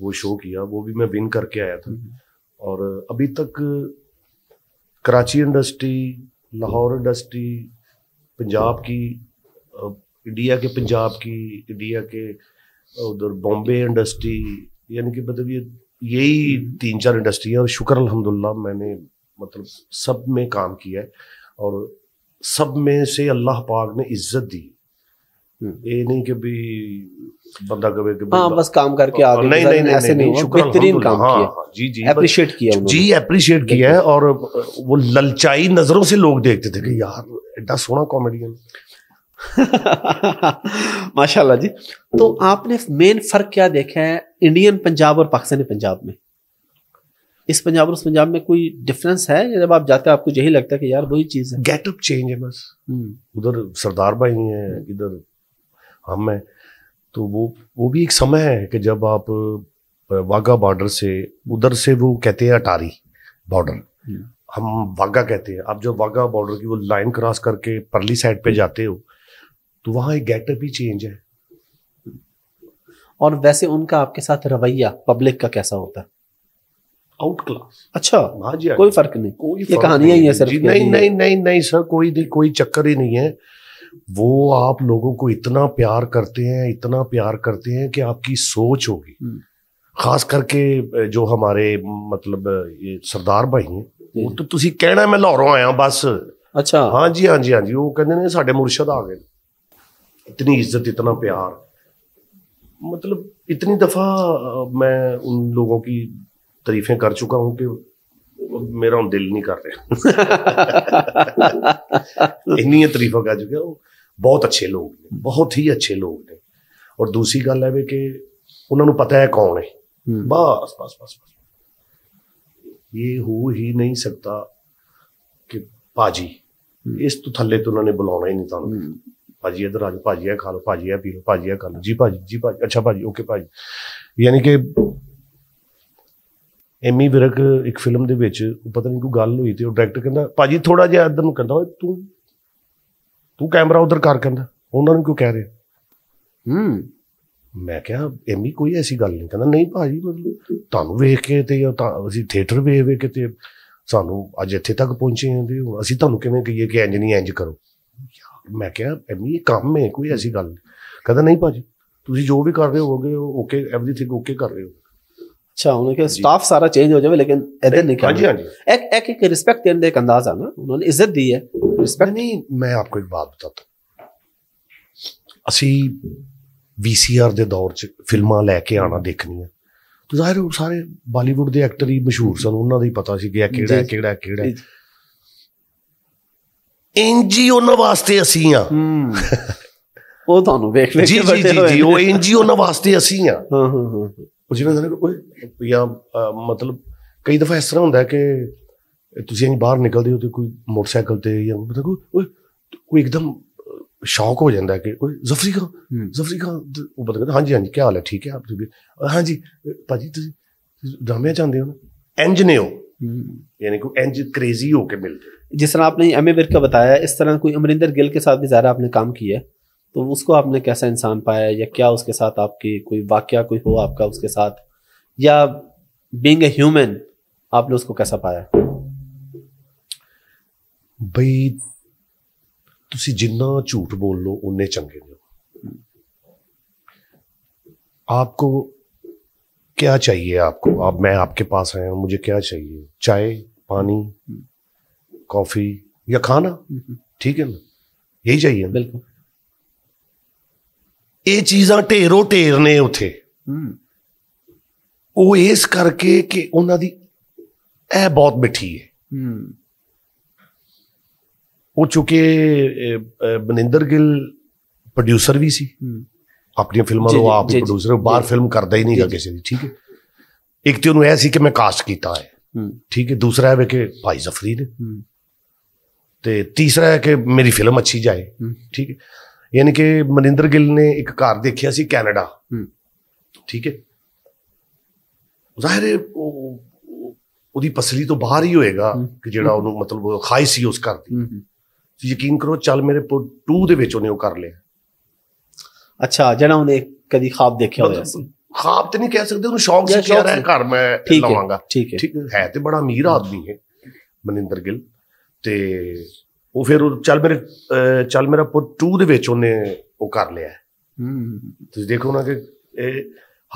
वो शो किया वो भी मैं विन करके आया था और अभी तक कराची इंडस्ट्री लाहौर इंडस्ट्री पंजाब की इंडिया के पंजाब की इंडिया के उधर बॉम्बे इंडस्ट्री यानी कि मतलब ये यही तीन चार इंडस्ट्री है और शुक्र अलहमदुल्ला मैंने मतलब सब में काम किया है और सब में से अल्लाह पाक ने इज्जत दी हम्म। ये नहीं कि भी बंदा कभी कि हाँ बस काम करके आ नहीं नहीं नहीं ऐसे नहीं, नहीं, नहीं बेहतरीन काम हाँ, हाँ किया जी जी अप्रिशिएट किया जी अप्रिशिएट किया है और वो ललचाई नजरों से लोग देखते थे कि यार एडा सोना कॉमेडियन माशाल्लाह जी तो आपने मेन फर्क क्या देखा है इंडियन पंजाब और पाकिस्तानी पंजाब में इस पंजाब और उस पंजाब में कोई डिफरेंस है या जब आप जाते हैं आपको यही लगता है कि यार वही चीज़ है गेटअप चेंज है बस हम्म। उधर सरदार भाई हैं हम्म। इधर हम हैं तो वो वो भी एक समय है कि जब आप वाघा बॉर्डर से हम्म। उधर से वो कहते हैं अटारी बॉर्डर हम वाघा कहते हैं आप जब वाघा बॉर्डर की वो लाइन क्रॉस करके परली साइड पे जाते हो तो वहाँ एक गेटअप ही चेंज है और वैसे उनका आपके साथ रवैया पब्लिक का कैसा होता है आउट क्लास अच्छा हाँ जी कोई फर्क नहीं कोई ये कहानियां ही है सर नहीं नहीं, नहीं नहीं नहीं सर कोई नहीं कोई चक्कर ही नहीं है वो आप लोगों को इतना प्यार करते हैं इतना प्यार करते हैं कि आपकी सोच होगी हम्म। खास करके जो हमारे मतलब ये सरदार भाई हैं वो तो ਉਹ ਤਾਂ ਤੁਸੀਂ ਕਹਿਣਾ ਮੈਂ ਲਾਹੌਰੋਂ ਆਇਆ ਬਸ ਅੱਛਾ ਹਾਂਜੀ ਹਾਂਜੀ ਹਾਂਜੀ ਉਹ ਕਹਿੰਦੇ ਨੇ साढ़े मुर्शद आ गए इतनी इज्जत इतना प्यार मतलब इतनी दफ़ा मैं उन लोगों की ਤਾਰੀਫਾਂ ਕਰ ਚੁੱਕਾ ਹਾਂ ਕਿ ਮੇਰਾ ਹੁਣ ਦਿਲ ਨਹੀਂ ਕਰ ਰਿਹਾ ਇੰਨੀਆਂ ਤਾਰੀਫਾਂ ਕਰ ਚੁੱਕਾ ਉਹ ਬਹੁਤ ਅੱਛੇ ਲੋਕ ਨੇ ਬਹੁਤ ਹੀ ਅੱਛੇ ਲੋਕ ਨੇ ਔਰ ਦੂਸਰੀ ਗੱਲ ਹੈ ਵੀ ਕਿ ਉਹਨਾਂ ਨੂੰ ਪਤਾ ਹੈ ਕੌਣ ਹੈ ਬਸ ਬਸ ਬਸ ਇਹ ਹੋ ਹੀ ਨਹੀਂ ਸਕਦਾ ਕਿ ਬਾਜੀ ਇਸ ਤੋਂ ਥੱਲੇ ਤੋਂ ਉਹਨਾਂ ਨੇ ਬੁਲਾਉਣਾ ਹੀ ਨਹੀਂ ਤੁਹਾਨੂੰ ਭਾਜੀ ਇਧਰ ਆ ਜਾ ਭਾਜੀ ਆ ਖਾ ਲੋ ਭਾਜੀ ਆ ਪੀ ਲੋ ਭਾਜੀ ਆ ਕਰ ਲੋ ਜੀ ਭਾਜੀ ਜੀ ਭਾਜੀ ਅੱਛਾ ਭਾਜੀ ਓਕੇ ਭਾਜੀ ਯਾਨੀ ਕਿ ਐਮੀ ਵਿਰਕ ਇੱਕ ਫਿਲਮ ਦੇ ਵਿੱਚ ਉਹ ਪਤਾ ਨਹੀਂ ਕੋਈ ਗੱਲ ਹੋਈ ਤੇ ਉਹ ਡਾਇਰੈਕਟਰ ਕਹਿੰਦਾ ਭਾਜੀ ਥੋੜਾ ਜਿਹਾ ਇਧਰ ਨੂੰ ਕਹਿੰਦਾ ਓਏ ਤੂੰ ਤੂੰ ਕੈਮਰਾ ਉਧਰ ਕਰ ਕਹਿੰਦਾ ਉਹਨਾਂ ਨੂੰ ਕਿਉਂ ਕਹਿ ਰਿਹਾ ਹੂੰ ਮੈਂ ਕਿਹਾ ਐਮੀ ਕੋਈ ਐਸੀ ਗੱਲ ਨਹੀਂ ਕਹਿੰਦਾ ਨਹੀਂ ਭਾਜੀ ਮਤਲਬ ਤੁਹਾਨੂੰ ਵੇਖ ਕੇ ਤੇ ਅਸੀਂ ਥੀਏਟਰ ਵੇਖ ਵੇਖ ਕੇ ਤੇ ਸਾਨੂੰ ਅੱਜ ਇੱਥੇ ਤੱਕ ਪਹੁੰਚੇ ਹਾਂ ਤੇ ਅਸੀਂ ਤੁਹਾਨੂੰ ਕਿਵੇਂ ਕਹੀਏ ਕਿ ਇੰਜ ਨਹੀਂ ਇੰਜ ਕਰੋ ਮੈਂ ਕਿਹਾ ਐਮੀ ਇਹ ਕੰਮ ਹੈ ਕੋਈ ਐਸੀ ਗੱਲ ਨਹੀਂ ਕਹਿੰਦਾ ਨਹੀਂ ਭਾਜੀ ਤੁਸੀਂ ਜੋ ਵੀ ਕਰ ਰਹੇ ਹੋਗੇ ਓਕੇ ਐਵਰੀਥਿੰਗ ਓਕੇ ਕਰ ਰਹੇ ਹੋ ਅੱਛਾ ਉਹਨਾਂ ਕੇ ਸਟਾਫ ਸਾਰਾ ਚੇਂਜ ਹੋ ਜਾਵੇ ਲੇਕਿਨ ਇਧਰ ਨਹੀਂ ਹਾਂਜੀ ਹਾਂਜੀ ਇੱਕ ਇੱਕ ਇੱਕ ਰਿਸਪੈਕਟ ਦੇਣ ਦੇ ਇੱਕ ਅੰਦਾਜ਼ ਆ ਨਾ ਉਹਨਾਂ ਨੇ ਇੱਜ਼ਤ ਦੀ ਹੈ ਰਿਸਪੈਕਟ ਨਹੀਂ ਮੈਂ ਆਪਕੋ ਇੱਕ ਬਾਤ ਬਤਾਤਾ ਅਸੀਂ ਵੀਸੀਆਰ ਦੇ ਦੌਰ 'ਚ ਫਿਲਮਾਂ ਲੈ ਕੇ ਆਣਾ ਦੇਖਣੀਆਂ ਤੇ ਜ਼ਾਹਿਰ ਉਹ ਸਾਰੇ ਬਾਲੀਵੁੱਡ ਦੇ ਐਕਟਰ ਹੀ ਮਸ਼ਹੂਰ ਸਨ ਉਹਨਾਂ ਦਾ ਹੀ ਪਤਾ ਸੀ ਕਿ ਇਹ ਕਿਹੜਾ ਕਿਹੜਾ ਕਿਹੜਾ ਐਨਜੀਓ ਉਹਨਾਂ ਵਾਸਤੇ ਅਸੀਂ ਆ ਉਹ ਤੁਹਾਨੂੰ ਵੇਖ ਲੈ ਕੇ ਬੈਠੇ ਹੋਏ ਜੀ ਜੀ ਜੀ ਉਹ ਐਨਜੀਓ ਉਹਨਾਂ ਵਾਸਤੇ ਅਸੀਂ ਆ ਹਾਂ ਹਾਂ ਹਾਂ ਔਰ ਜਿਵੇਂ ਜਾਨੇ ਕੋਈ ਜਾਂ ਮਤਲਬ ਕਈ ਦਫਾ ਇਸ ਤਰ੍ਹਾਂ ਹੁੰਦਾ ਕਿ ਤੁਸੀਂ ਬਾਹਰ ਨਿਕਲਦੇ ਹੋ ਤੇ ਕੋਈ ਮੋਟਰਸਾਈਕਲ ਤੇ ਜਾਂ ਮਤਲਬ ਕੋਈ ਕੋਈ ਇੱਕਦਮ ਸ਼ੌਕ ਹੋ ਜਾਂਦਾ ਕਿ ਓਏ ਜ਼ਫਰੀ ਖਾਨ ਜ਼ਫਰੀ ਖਾਨ ਉਹ ਬਤਾ ਕਹਿੰਦਾ ਹਾਂਜੀ ਹਾਂਜੀ ਕੀ ਹਾਲ ਹੈ ਠੀਕ ਹੈ ਆਪ ਜੀ ਹਾਂਜੀ ਭਾਜੀ ਤੁਸੀਂ ਡਰਾਮੇ ਚਾਹੁੰਦੇ ਹੋ ਇੰਜ ਨੇ ਹੋ यानी को एंज क्रेजी होके मिलते जिस तरह आपने अमय विर का ਬਤਾਇਆ ਇਸ ਤਰ੍ਹਾਂ ਕੋਈ ਅਮਰਿੰਦਰ ਗਿੱਲ ਕੇ ਸਾਥ ਵੀ ਜ਼ਾਰਾ ਆਪਨੇ ਕੰਮ ਕੀਤਾ ਹੈ तो उसको आपने कैसा इंसान पाया या क्या उसके साथ आपकी कोई वाक्य कोई हो आपका उसके साथ या बींग ए ह्यूमन आपने उसको कैसा पाया भाई तुसी जिन्ना झूठ बोल लो उन्ने चंगे ਨੇ आपको क्या चाहिए आपको आप मैं आपके पास आया हूं मुझे क्या चाहिए चाय पानी हम्म। कॉफी या खाना हम्म, हम्म। ठीक है ना यही चाहिए बिल्कुल ਇਹ ਚੀਜ਼ਾਂ ਢੇਰੋ ਢੇਰ ਨੇ ਉਥੇ ਉਹ ਇਸ ਕਰਕੇ ਕਿ ਉਹਨਾਂ ਦੀ ਇਹ ਬਹੁਤ ਮਿੱਠੀ ਹੈ ਉਹ ਚੁਕੇ ਬਨਿੰਦਰ ਗਿੱਲ ਪ੍ਰੋਡਿਊਸਰ ਵੀ ਸੀ ਆਪਣੀਆਂ ਫਿਲਮਾਂ ਨੂੰ ਆਪ ਹੀ ਪ੍ਰੋਡਿਊਸਰ ਬਾਹਰ ਫਿਲਮ ਕਰਦਾ ਹੀ ਨਹੀਂਗਾ ਕਿਸੇ ਦੀ ਠੀਕ ਹੈ ਇੱਕ ਤੇ ਉਹਨੂੰ ਐ ਸੀ ਕਿ ਮੈਂ ਕਾਸਟ ਕੀਤਾ ਹੈ ਠੀਕ ਹੈ ਦੂਸਰਾ ਹੈ ਕਿ ਭਾਈ ਜ਼ਫਰੀ ਨੇ ਤੇ ਤੀਸਰਾ ਹੈ ਕਿ ਮੇਰੀ ਫਿਲਮ ਅੱਛੀ ਜਾਏ ਠੀਕ ਹੈ ਯਾਨੀ ਕਿ ਮਨਿੰਦਰ ਗਿੱਲ ਨੇ ਇੱਕ ਘਰ ਦੇਖਿਆ ਸੀ ਕੈਨੇਡਾ ਹੂੰ ਠੀਕ ਹੈ ਜ਼ਾਹਿਰ ਹੈ ਉਹਦੀ ਪਸਲੀ ਤੋਂ ਬਾਹਰ ਹੀ ਹੋਏਗਾ ਕਿ ਜਿਹੜਾ ਉਹਨੂੰ ਮਤਲਬ ਖਾਈ ਸੀ ਉਸ ਘਰ ਦੀ ਤੁਸੀਂ ਯਕੀਨ ਕਰੋ ਚੱਲ ਮੇਰੇ ਪੁੱਤ 2 ਦੇ ਵਿੱਚ ਉਹਨੇ ਉਹ ਕਰ ਲਿਆ ਅੱਛਾ ਜਿਹੜਾ ਉਹਨੇ ਕਦੀ ਖਾਬ ਦੇਖਿਆ ਹੋਇਆ ਸੀ ਖਾਬ ਤੇ ਨਹੀਂ ਕਹਿ ਸਕਦੇ ਉਹਨੂੰ ਸ਼ੌਂਕ ਸੀ ਕਿ ਯਾਰ ਇਹ ਘਰ ਮੈਂ ਲਵਾਂਗਾ ਠੀਕ ਹੈ ਹੈ ਤੇ ਬੜਾ ਅਮੀਰ ਆਦਮੀ ਹੈ ਮਨਿੰਦਰ ਗਿੱਲ ਤੇ ਉਹ ਫਿਰ ਉਹ ਚੱਲ ਮੇਰੇ ਚੱਲ ਮੇਰਾ ਪੁੱਤ 2 ਦੇ ਵਿੱਚ ਉਹਨੇ ਉਹ ਕਰ ਲਿਆ ਹੂੰ ਤੁਸੀਂ ਦੇਖੋ ਨਾ ਕਿ ਇਹ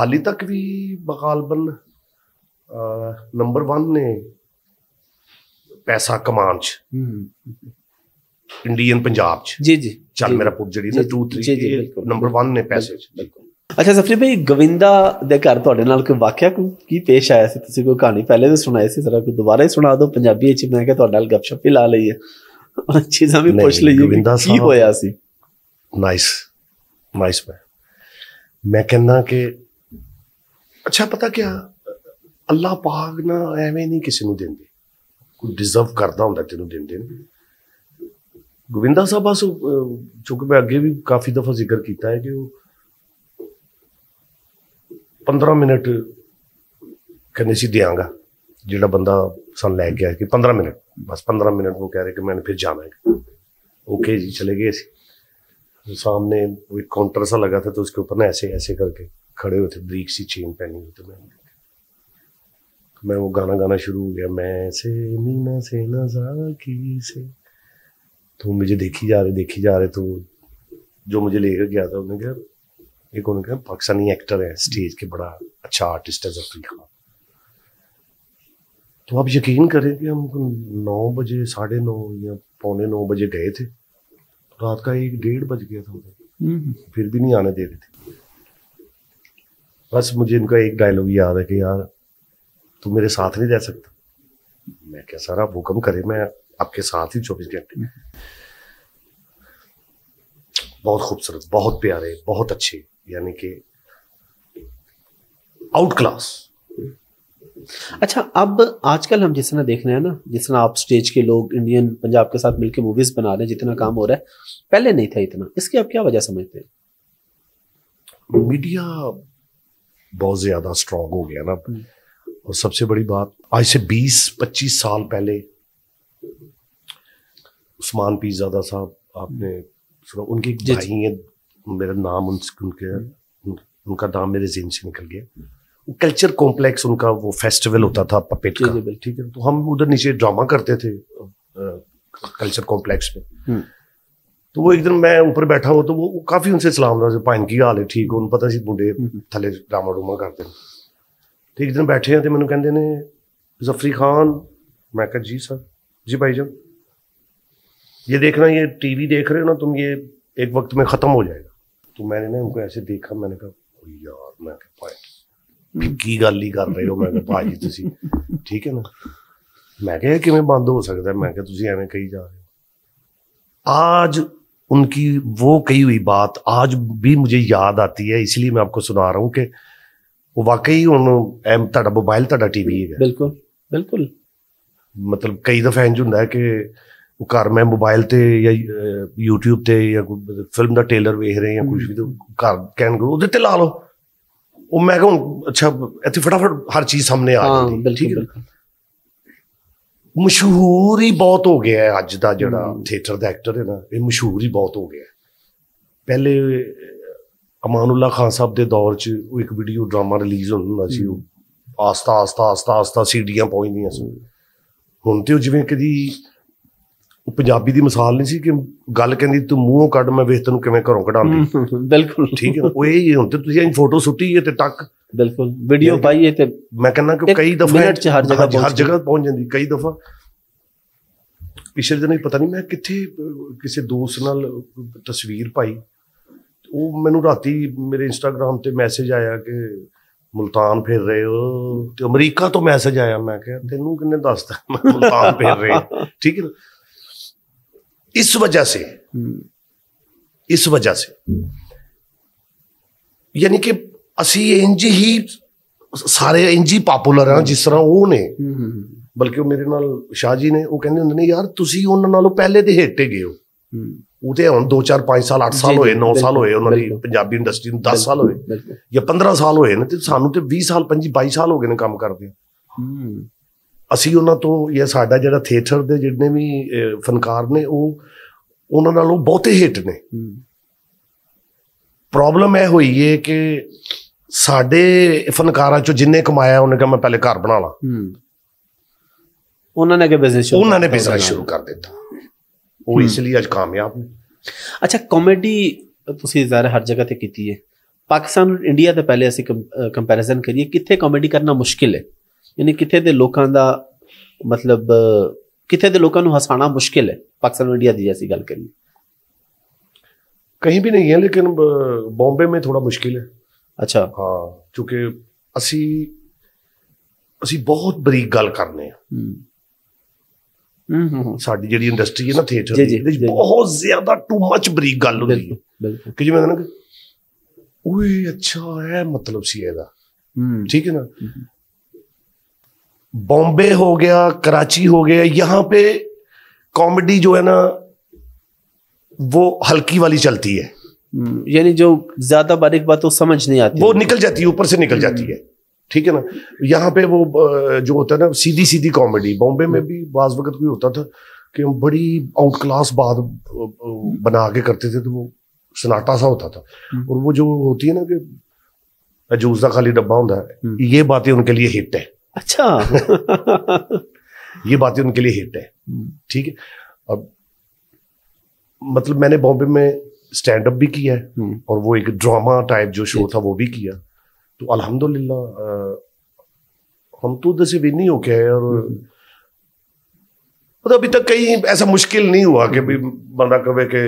ਹਾਲੀ ਤੱਕ ਵੀ ਬਗਾਲਬਨ ਨੰਬਰ 1 ਨੇ ਪੈਸਾ ਕਮਾਉਣ ਚ ਇੰਡੀਅਨ ਪੰਜਾਬ ਚ ਜੀ ਜੀ ਚੱਲ ਮੇਰਾ ਪੁੱਤ ਜਿਹੜੀ ਨਾ 2 3 ਨੰਬਰ 1 ਨੇ ਪੈਸੇ ਚ ਬਿਲਕੁਲ ਅੱਛਾ ਜ਼ਫਰੀ ਭਾਈ ਗਵਿੰਦਾ ਦੇ ਘਰ ਤੁਹਾਡੇ ਨਾਲ ਕੋਈ ਵਾਕਿਆ ਕੀ ਪੇਸ਼ ਆਇਆ ਸੀ ਤੁਸੀਂ ਕੋਈ ਕਹਾਣੀ ਪਹਿਲੇ ਵੀ ਸੁਣਾਈ ਸੀ ਜ਼ਰਾ ਕੋਈ ਦੁਬਾਰਾ ਹੀ ਸੁਣਾ ਦਿਓ ਪੰਜਾਬੀ ਵਿੱਚ ਮੈਂ ਕਿਹਾ ਤੁਹਾਡੇ ਨਾਲ ਗੱਪਸ਼ਪ ਹੀ ਲਾ ਲਈ ਹੈ ਉਹਨਾਂ ਚੀਜ਼ਾਂ ਵੀ ਪੁੱਛ ਲਈਏ ਕੀ ਹੋਇਆ ਸੀ ਨਾਈਸ ਨਾਈਸ ਮੈਂ ਮੈਂ ਕਹਿੰਦਾ ਕਿ ਅੱਛਾ ਪਤਾ ਕੀ ਅੱਲਾਹ ਪਾਕ ਨਾ ਐਵੇਂ ਨਹੀਂ ਕਿਸੇ ਨੂੰ ਦਿੰਦੇ ਕੋਈ ਡਿਜ਼ਰਵ ਕਰਦਾ ਹੁੰਦਾ ਤੈਨੂੰ ਦਿੰਦੇ ਨੇ ਗੋਬਿੰਦਾ ਸਾਹਿਬ ਬਸ ਚੁੱਕ ਮੈਂ ਅੱਗੇ ਵੀ ਕਾਫੀ ਦਫਾ ਜ਼ਿਕਰ ਕੀਤਾ ਹੈ ਕਿ ਉਹ 15 ਮਿੰਟ ਕਹਿੰਦੇ ਸੀ ਦਿਆਂਗਾ ਜਿਹੜਾ ਬੰਦਾ सै गया कि पंद्रह मिनट बस पंद्रह मिनट वो कह रहे कि मैंने फिर जाना है ओके जी चले गए ਅਸੀਂ ਸਾਹਮਣੇ काउंटर सा लगा था तो उसके ऊपर ना ऐसे ऐसे करके खड़े हुए थे ब्रीक सी चेन पहनी हुई थी मैंने मैं वो गाना गाना शुरू हो गया मैं से मीना से नजा की से तो मुझे देखी जा रहे देखी जा रहे तो जो मुझे लेकर गया था उन्होंने कहा एक उन्होंने कहा पाकिस्तानी एक्टर है स्टेज के बड़ा अच्छा आर्टिस्ट है जफरी खान तो आप यकीन करें कि हम नौ बजे साढ़े नौ या पौने नौ बजे गए थे रात का एक डेढ़ बज गया था उन्हें हम्म, हम्म। फिर भी नहीं आने दे रहे थे बस मुझे इनका एक डायलॉग याद है कि यार तुम मेरे साथ नहीं रह सकता मैं क्या सर आप हुक्म करें मैं आपके साथ ही चौबीस घंटे हम्म। बहुत खूबसूरत बहुत प्यारे बहुत अच्छे यानी कि आउट क्लास अच्छा अब आजकल हम जिस तरह देख रहे हैं ना जिस तरह आप स्टेज के लोग इंडियन पंजाब के साथ मिलकर मूवीज बना रहे हैं जितना काम हो रहा है पहले नहीं था इतना इसकी आप क्या वजह समझते हैं मीडिया बहुत ज्यादा स्ट्रांग हो गया ना हम्म। और सबसे बड़ी बात आज से 20-25 साल पहले उस्मान पी ज्यादा साहब आपने सुना उनकी भाई हैं मेरा नाम उनके हम्म। उनका नाम मेरे जिन से निकल गया कल्चर कॉम्प्लेक्स उनका वो फेस्टिवल होता था पपेट का ठीक है तो हम उधर नीचे ड्रामा करते थे कल्चर कॉम्प्लेक्स में हम्म। तो वो एक दिन मैं ऊपर बैठा हुआ तो वो काफी उनसे सलाम था पाइन की हाल है ठीक उन पता सी मुंडे हम्म। थले ड्रामा डूमा करते तो एक दिन बैठे हैं तो मैंने कहते ने जफरी खान मैं कहा जी सर जी भाई जान ये देखना ये टीवी देख रहे हो ना तुम ये एक वक्त में ख़त्म हो जाएगा तो मैंने ना उनको ऐसे देखा मैंने कहा यार मैं पाइन ਕੀ ਗੱਲ ਹੀ ਕਰ ਰਹੇ ਹੋ ਮੈਂ ਕਿਹਾ ਭਾਜੀ ਤੁਸੀਂ ਠੀਕ ਹੈ ਨਾ ਮੈਂ ਕਿਹਾ ਕਿਵੇਂ ਬੰਦ ਹੋ ਸਕਦਾ ਮੈਂ ਕਿਹਾ ਤੁਸੀਂ ਐਵੇਂ ਕਹੀ ਜਾ ਰਹੇ ਹੋ ਅੱਜ ਹੋਈ ਬਾਤ कही ਵੀ ਮੈਨੂੰ ਯਾਦ भी ਹੈ ਇਸ ਲਈ ਮੈਂ ਆਪਕੋ ਸੁਣਾ आपको ਹਾਂ ਕਿ ਉਹ ਵਾਕਈ वाकई ਹੁਣ ਤੁਹਾਡਾ ਮੋਬਾਈਲ ਤੁਹਾਡਾ ਟੀਵੀ ਹੈ ਬਿਲਕੁਲ ਬਿਲਕੁਲ ਮਤਲਬ ਕਈ ਦਫਾ ਇੰਜ ਹੁੰਦਾ ਹੈ ਕਿ ਉਹ ਘਰ ਮੈਂ ਮੋਬਾਈਲ ਤੇ ਜਾਂ YouTube ਤੇ ਜਾਂ ਫਿਲਮ ਦਾ ਟ੍ਰੇਲਰ ਵੇਖ ਰਹੇ ਜਾਂ ਕੁਝ ਵੀ ਤਾਂ ਘਰ ਕਹਿਣ ਕੋ ਉਹਦੇ ਤੇ ਲਾ ਲਓ ਉਹ ਮੈਂ ਕਹਾਂ ਅੱਛਾ ਇੱਥੇ ਫਟਾਫਟ ਹਰ ਚੀਜ਼ ਸਾਹਮਣੇ ਆ ਜਾਂਦੀ ਠੀਕ ਹੈ ਮਸ਼ਹੂਰ ਹੀ ਬਹੁਤ ਹੋ ਗਿਆ ਹੈ ਅੱਜ ਦਾ ਜਿਹੜਾ ਥੀਏਟਰ ਦਾ ਐਕਟਰ ਹੈ ਨਾ ਇਹ ਮਸ਼ਹੂਰ ਹੀ ਬਹੁਤ ਹੋ ਗਿਆ ਪਹਿਲੇ ਅਮਾਨੁੱਲਾ ਖਾਨ ਸਾਹਿਬ ਦੇ ਦੌਰ 'ਚ ਉਹ ਇੱਕ ਵੀਡੀਓ ਡਰਾਮਾ ਰਿਲੀਜ਼ ਹੁੰਦਾ ਸੀ ਉਹ ਆਸਤਾ ਆਸਤਾ ਆਸਤਾ ਆਸਤਾ ਸੀਡੀਆਂ ਪਹੁੰਚਦੀਆਂ ਸੀ ਹੁਣ ਤੇ ਉਹ ਜਿਵੇਂ ਕਦੀ ਉਹ ਪੰਜਾਬੀ ਦੀ ਮਿਸਾਲ ਨਹੀਂ ਸੀ ਕਿ ਗੱਲ ਕਹਿੰਦੀ ਤੂੰ ਮੂੰਹੋਂ ਕੱਢ ਮੈਂ ਵੇਖ ਤੈਨੂੰ ਕਿਵੇਂ ਘਰੋਂ ਕਢਾਉਂਦੀ ਬਿਲਕੁਲ ਠੀਕ ਹੈ ਉਹ ਇਹ ਹੁਣ ਤੁਸੀਂ ਐਂ ਫੋਟੋ ਸੁੱਟੀ ਹੈ ਤੇ ਟੱਕ ਬਿਲਕੁਲ ਵੀਡੀਓ ਪਾਈ ਹੈ ਤੇ ਮੈਂ ਕਹਿੰਦਾ ਕਿ ਕਈ ਦਫਾ ਮਿੰਟ ਚ ਹਰ ਜਗ੍ਹਾ ਹਰ ਜਗ੍ਹਾ ਪਹੁੰਚ ਜਾਂਦੀ ਕਈ ਦਫਾ ਪਿਛਲੇ ਦਿਨ ਪਤਾ ਨਹੀਂ ਮੈਂ ਕਿੱਥੇ ਕਿਸੇ ਦੋਸਤ ਨਾਲ ਤਸਵੀਰ ਪਾਈ ਉਹ ਮੈਨੂੰ ਰਾਤੀ ਮੇਰੇ ਇੰਸਟਾਗ੍ਰam ਤੇ ਮੈਸੇਜ ਆਇਆ ਕਿ ਮਲਤਾਨ ਫੇਰ ਰਹੇ ਹੋ ਤੇ ਅਮਰੀਕਾ ਤੋਂ ਮੈਸੇਜ ਆਇਆ ਮੈਂ ਕਿਹਾ ਤੈਨੂੰ ਕਿੰਨੇ ਦੱਸਦਾ ਮਲਤਾਨ ਫੇਰ ਰਹੇ ਠੀਕ ਹੈ इस वजह से इस वजह से यानी कि ਅਸੀਂ ਇੰਜ ਹੀ ਸਾਰੇ ਇੰਜ ਹੀ ਪਪੂਲਰ ਆ ਜਿਸ ਤਰ੍ਹਾਂ ਉਹ ਨੇ ਬਲਕਿ ਉਹ ਮੇਰੇ ਨਾਲ ਸ਼ਾਹ ਜੀ ਨੇ ਉਹ ਕਹਿੰਦੇ ਹੁੰਦੇ ਨੇ ਯਾਰ ਤੁਸੀਂ ਉਹਨਾਂ ਨਾਲੋਂ ਪਹਿਲੇ ਤੇ ਹੇਟੇ ਗਏ ਹੋ ਉਹ ਤੇ ਹੁਣ 2 4 5 ਸਾਲ 8 ਸਾਲ ਹੋਏ 9 ਸਾਲ ਹੋਏ ਉਹਨਾਂ ਦੀ ਪੰਜਾਬੀ ਇੰਡਸਟਰੀ ਨੂੰ 10 ਸਾਲ ਹੋਏ ਜਾਂ 15 ਸਾਲ ਹੋਏ ਨੇ ਤੇ ਸਾਨੂੰ ਤੇ 20 ਸਾਲ 25 22 ਸਾਲ ਹੋ ਗਏ ਨੇ ਕੰਮ ਕਰਦੇ ਅਸੀਂ ਉਹਨਾਂ ਤੋਂ ਇਹ ਸਾਡਾ ਜਿਹੜਾ ਥੀਏਟਰ ਦੇ ਜਿੰਨੇ ਵੀ ਫਨਕਾਰ ਨੇ ਉਹ ਉਹਨਾਂ ਨਾਲੋਂ ਬਹੁਤੇ ਹਿੱਟ ਨੇ ਪ੍ਰੋਬਲਮ ਇਹ ਹੋਈ ਏ ਕਿ ਸਾਡੇ ਫਨਕਾਰਾਂ ਚੋਂ ਜਿੰਨੇ ਕਮਾਇਆ ਉਹਨੇ ਕਿਹਾ ਮੈਂ ਪਹਿਲੇ ਘਰ ਬਣਾ ਲਾ ਉਹਨਾਂ ਨੇ ਕਿ ਬਿਜ਼ਨਸ ਸ਼ੁਰੂ ਉਹਨਾਂ ਨੇ ਬਿਜ਼ਨਸ ਸ਼ੁਰੂ ਕਰ ਦਿੱਤਾ ਉਹ ਇਸ ਲਈ ਅੱਜ ਕਾਮਯਾਬ ਨੇ ਅੱਛਾ ਕਾਮੇਡੀ ਤੁਸੀਂ ਜ਼ਾਹਰ ਹਰ ਜਗ੍ਹਾ ਤੇ ਕੀਤੀ ਹੈ ਪਾਕਿਸਤਾਨ ਇੰਡੀਆ ਦੇ ਪਹਿਲੇ ਅਸੀਂ ਕੰਪੈਰੀਜ਼ਨ ਕਰੀਏ ਕਿੱਥੇ ਕਾਮੇਡੀ ਕਰਨਾ ਮੁਸ਼ਕਿਲ ਹੈ ਯਾਨੀ ਕਿੱਥੇ ਦੇ ਲੋਕਾਂ ਦਾ ਮਤਲਬ ਕਿੱਥੇ ਦੇ ਲੋਕਾਂ ਨੂੰ ਹਸਾਣਾ ਮੁਸ਼ਕਿਲ ਹੈ ਪਾਕਿਸਤਾਨ ਇੰਡੀਆ ਦੀ ਜੈਸੀ ਗੱਲ ਕਰੀ ਕਹੀਂ ਵੀ ਨਹੀਂ ਹੈ ਲੇਕਿਨ ਬੰਬੇ ਮੇ ਥੋੜਾ ਮੁਸ਼ਕਿਲ ਹੈ ਅੱਛਾ ਹਾਂ ਕਿਉਂਕਿ ਅਸੀਂ ਅਸੀਂ ਬਹੁਤ ਬਰੀਕ ਗੱਲ ਕਰਨੇ ਆ ਹੂੰ ਸਾਡੀ ਜਿਹੜੀ ਇੰਡਸਟਰੀ ਹੈ ਨਾ ਥੀਏਟਰ ਦੀ ਇਹਦੇ ਵਿੱਚ ਬਹੁਤ ਜ਼ਿਆਦਾ ਟੂ ਮੱਚ ਬਰੀਕ ਗੱਲ ਹੁੰਦੀ ਹੈ ਕਿ ਜਿਵੇਂ ਕਹਿੰਦਾ ਨਾ ਓਏ ਅੱਛਾ ਹੈ ਮਤਲਬ ਸੀ ਇਹਦਾ ਹੂੰ ਠੀਕ ਹੈ ਨਾ बॉम्बे हो गया कराची हो गया यहाँ पे कॉमेडी जो है ना वो हल्की वाली चलती है हम्म, यानी जो ज्यादा बारीक बात वो समझ नहीं आती वो निकल जाती है ऊपर से निकल जाती है ठीक है ना यहाँ पे वो जो होता है ना सीधी सीधी कॉमेडी बॉम्बे में भी बाज वक्त भी होता था कि हम बड़ी आउट क्लास बात बना के करते थे तो वो सनाटा सा होता था हम्म। और वो जो होती है ना कि अजूस का खाली डब्बा होता है हम्म। ये बातें उनके लिए हिट है अच्छा ये बातें उनके लिए हिट है ठीक है अब मतलब मैंने बॉम्बे में स्टैंड अप भी किया है हम्म। और वो एक ड्रामा टाइप जो शो था वो भी किया तो अल्हम्दुलिल्लाह हम तो उधर से भी नहीं हो गया है और हम्म। मतलब अभी तक कहीं ऐसा मुश्किल नहीं हुआ कि हम्म। भी बंदा कहे कि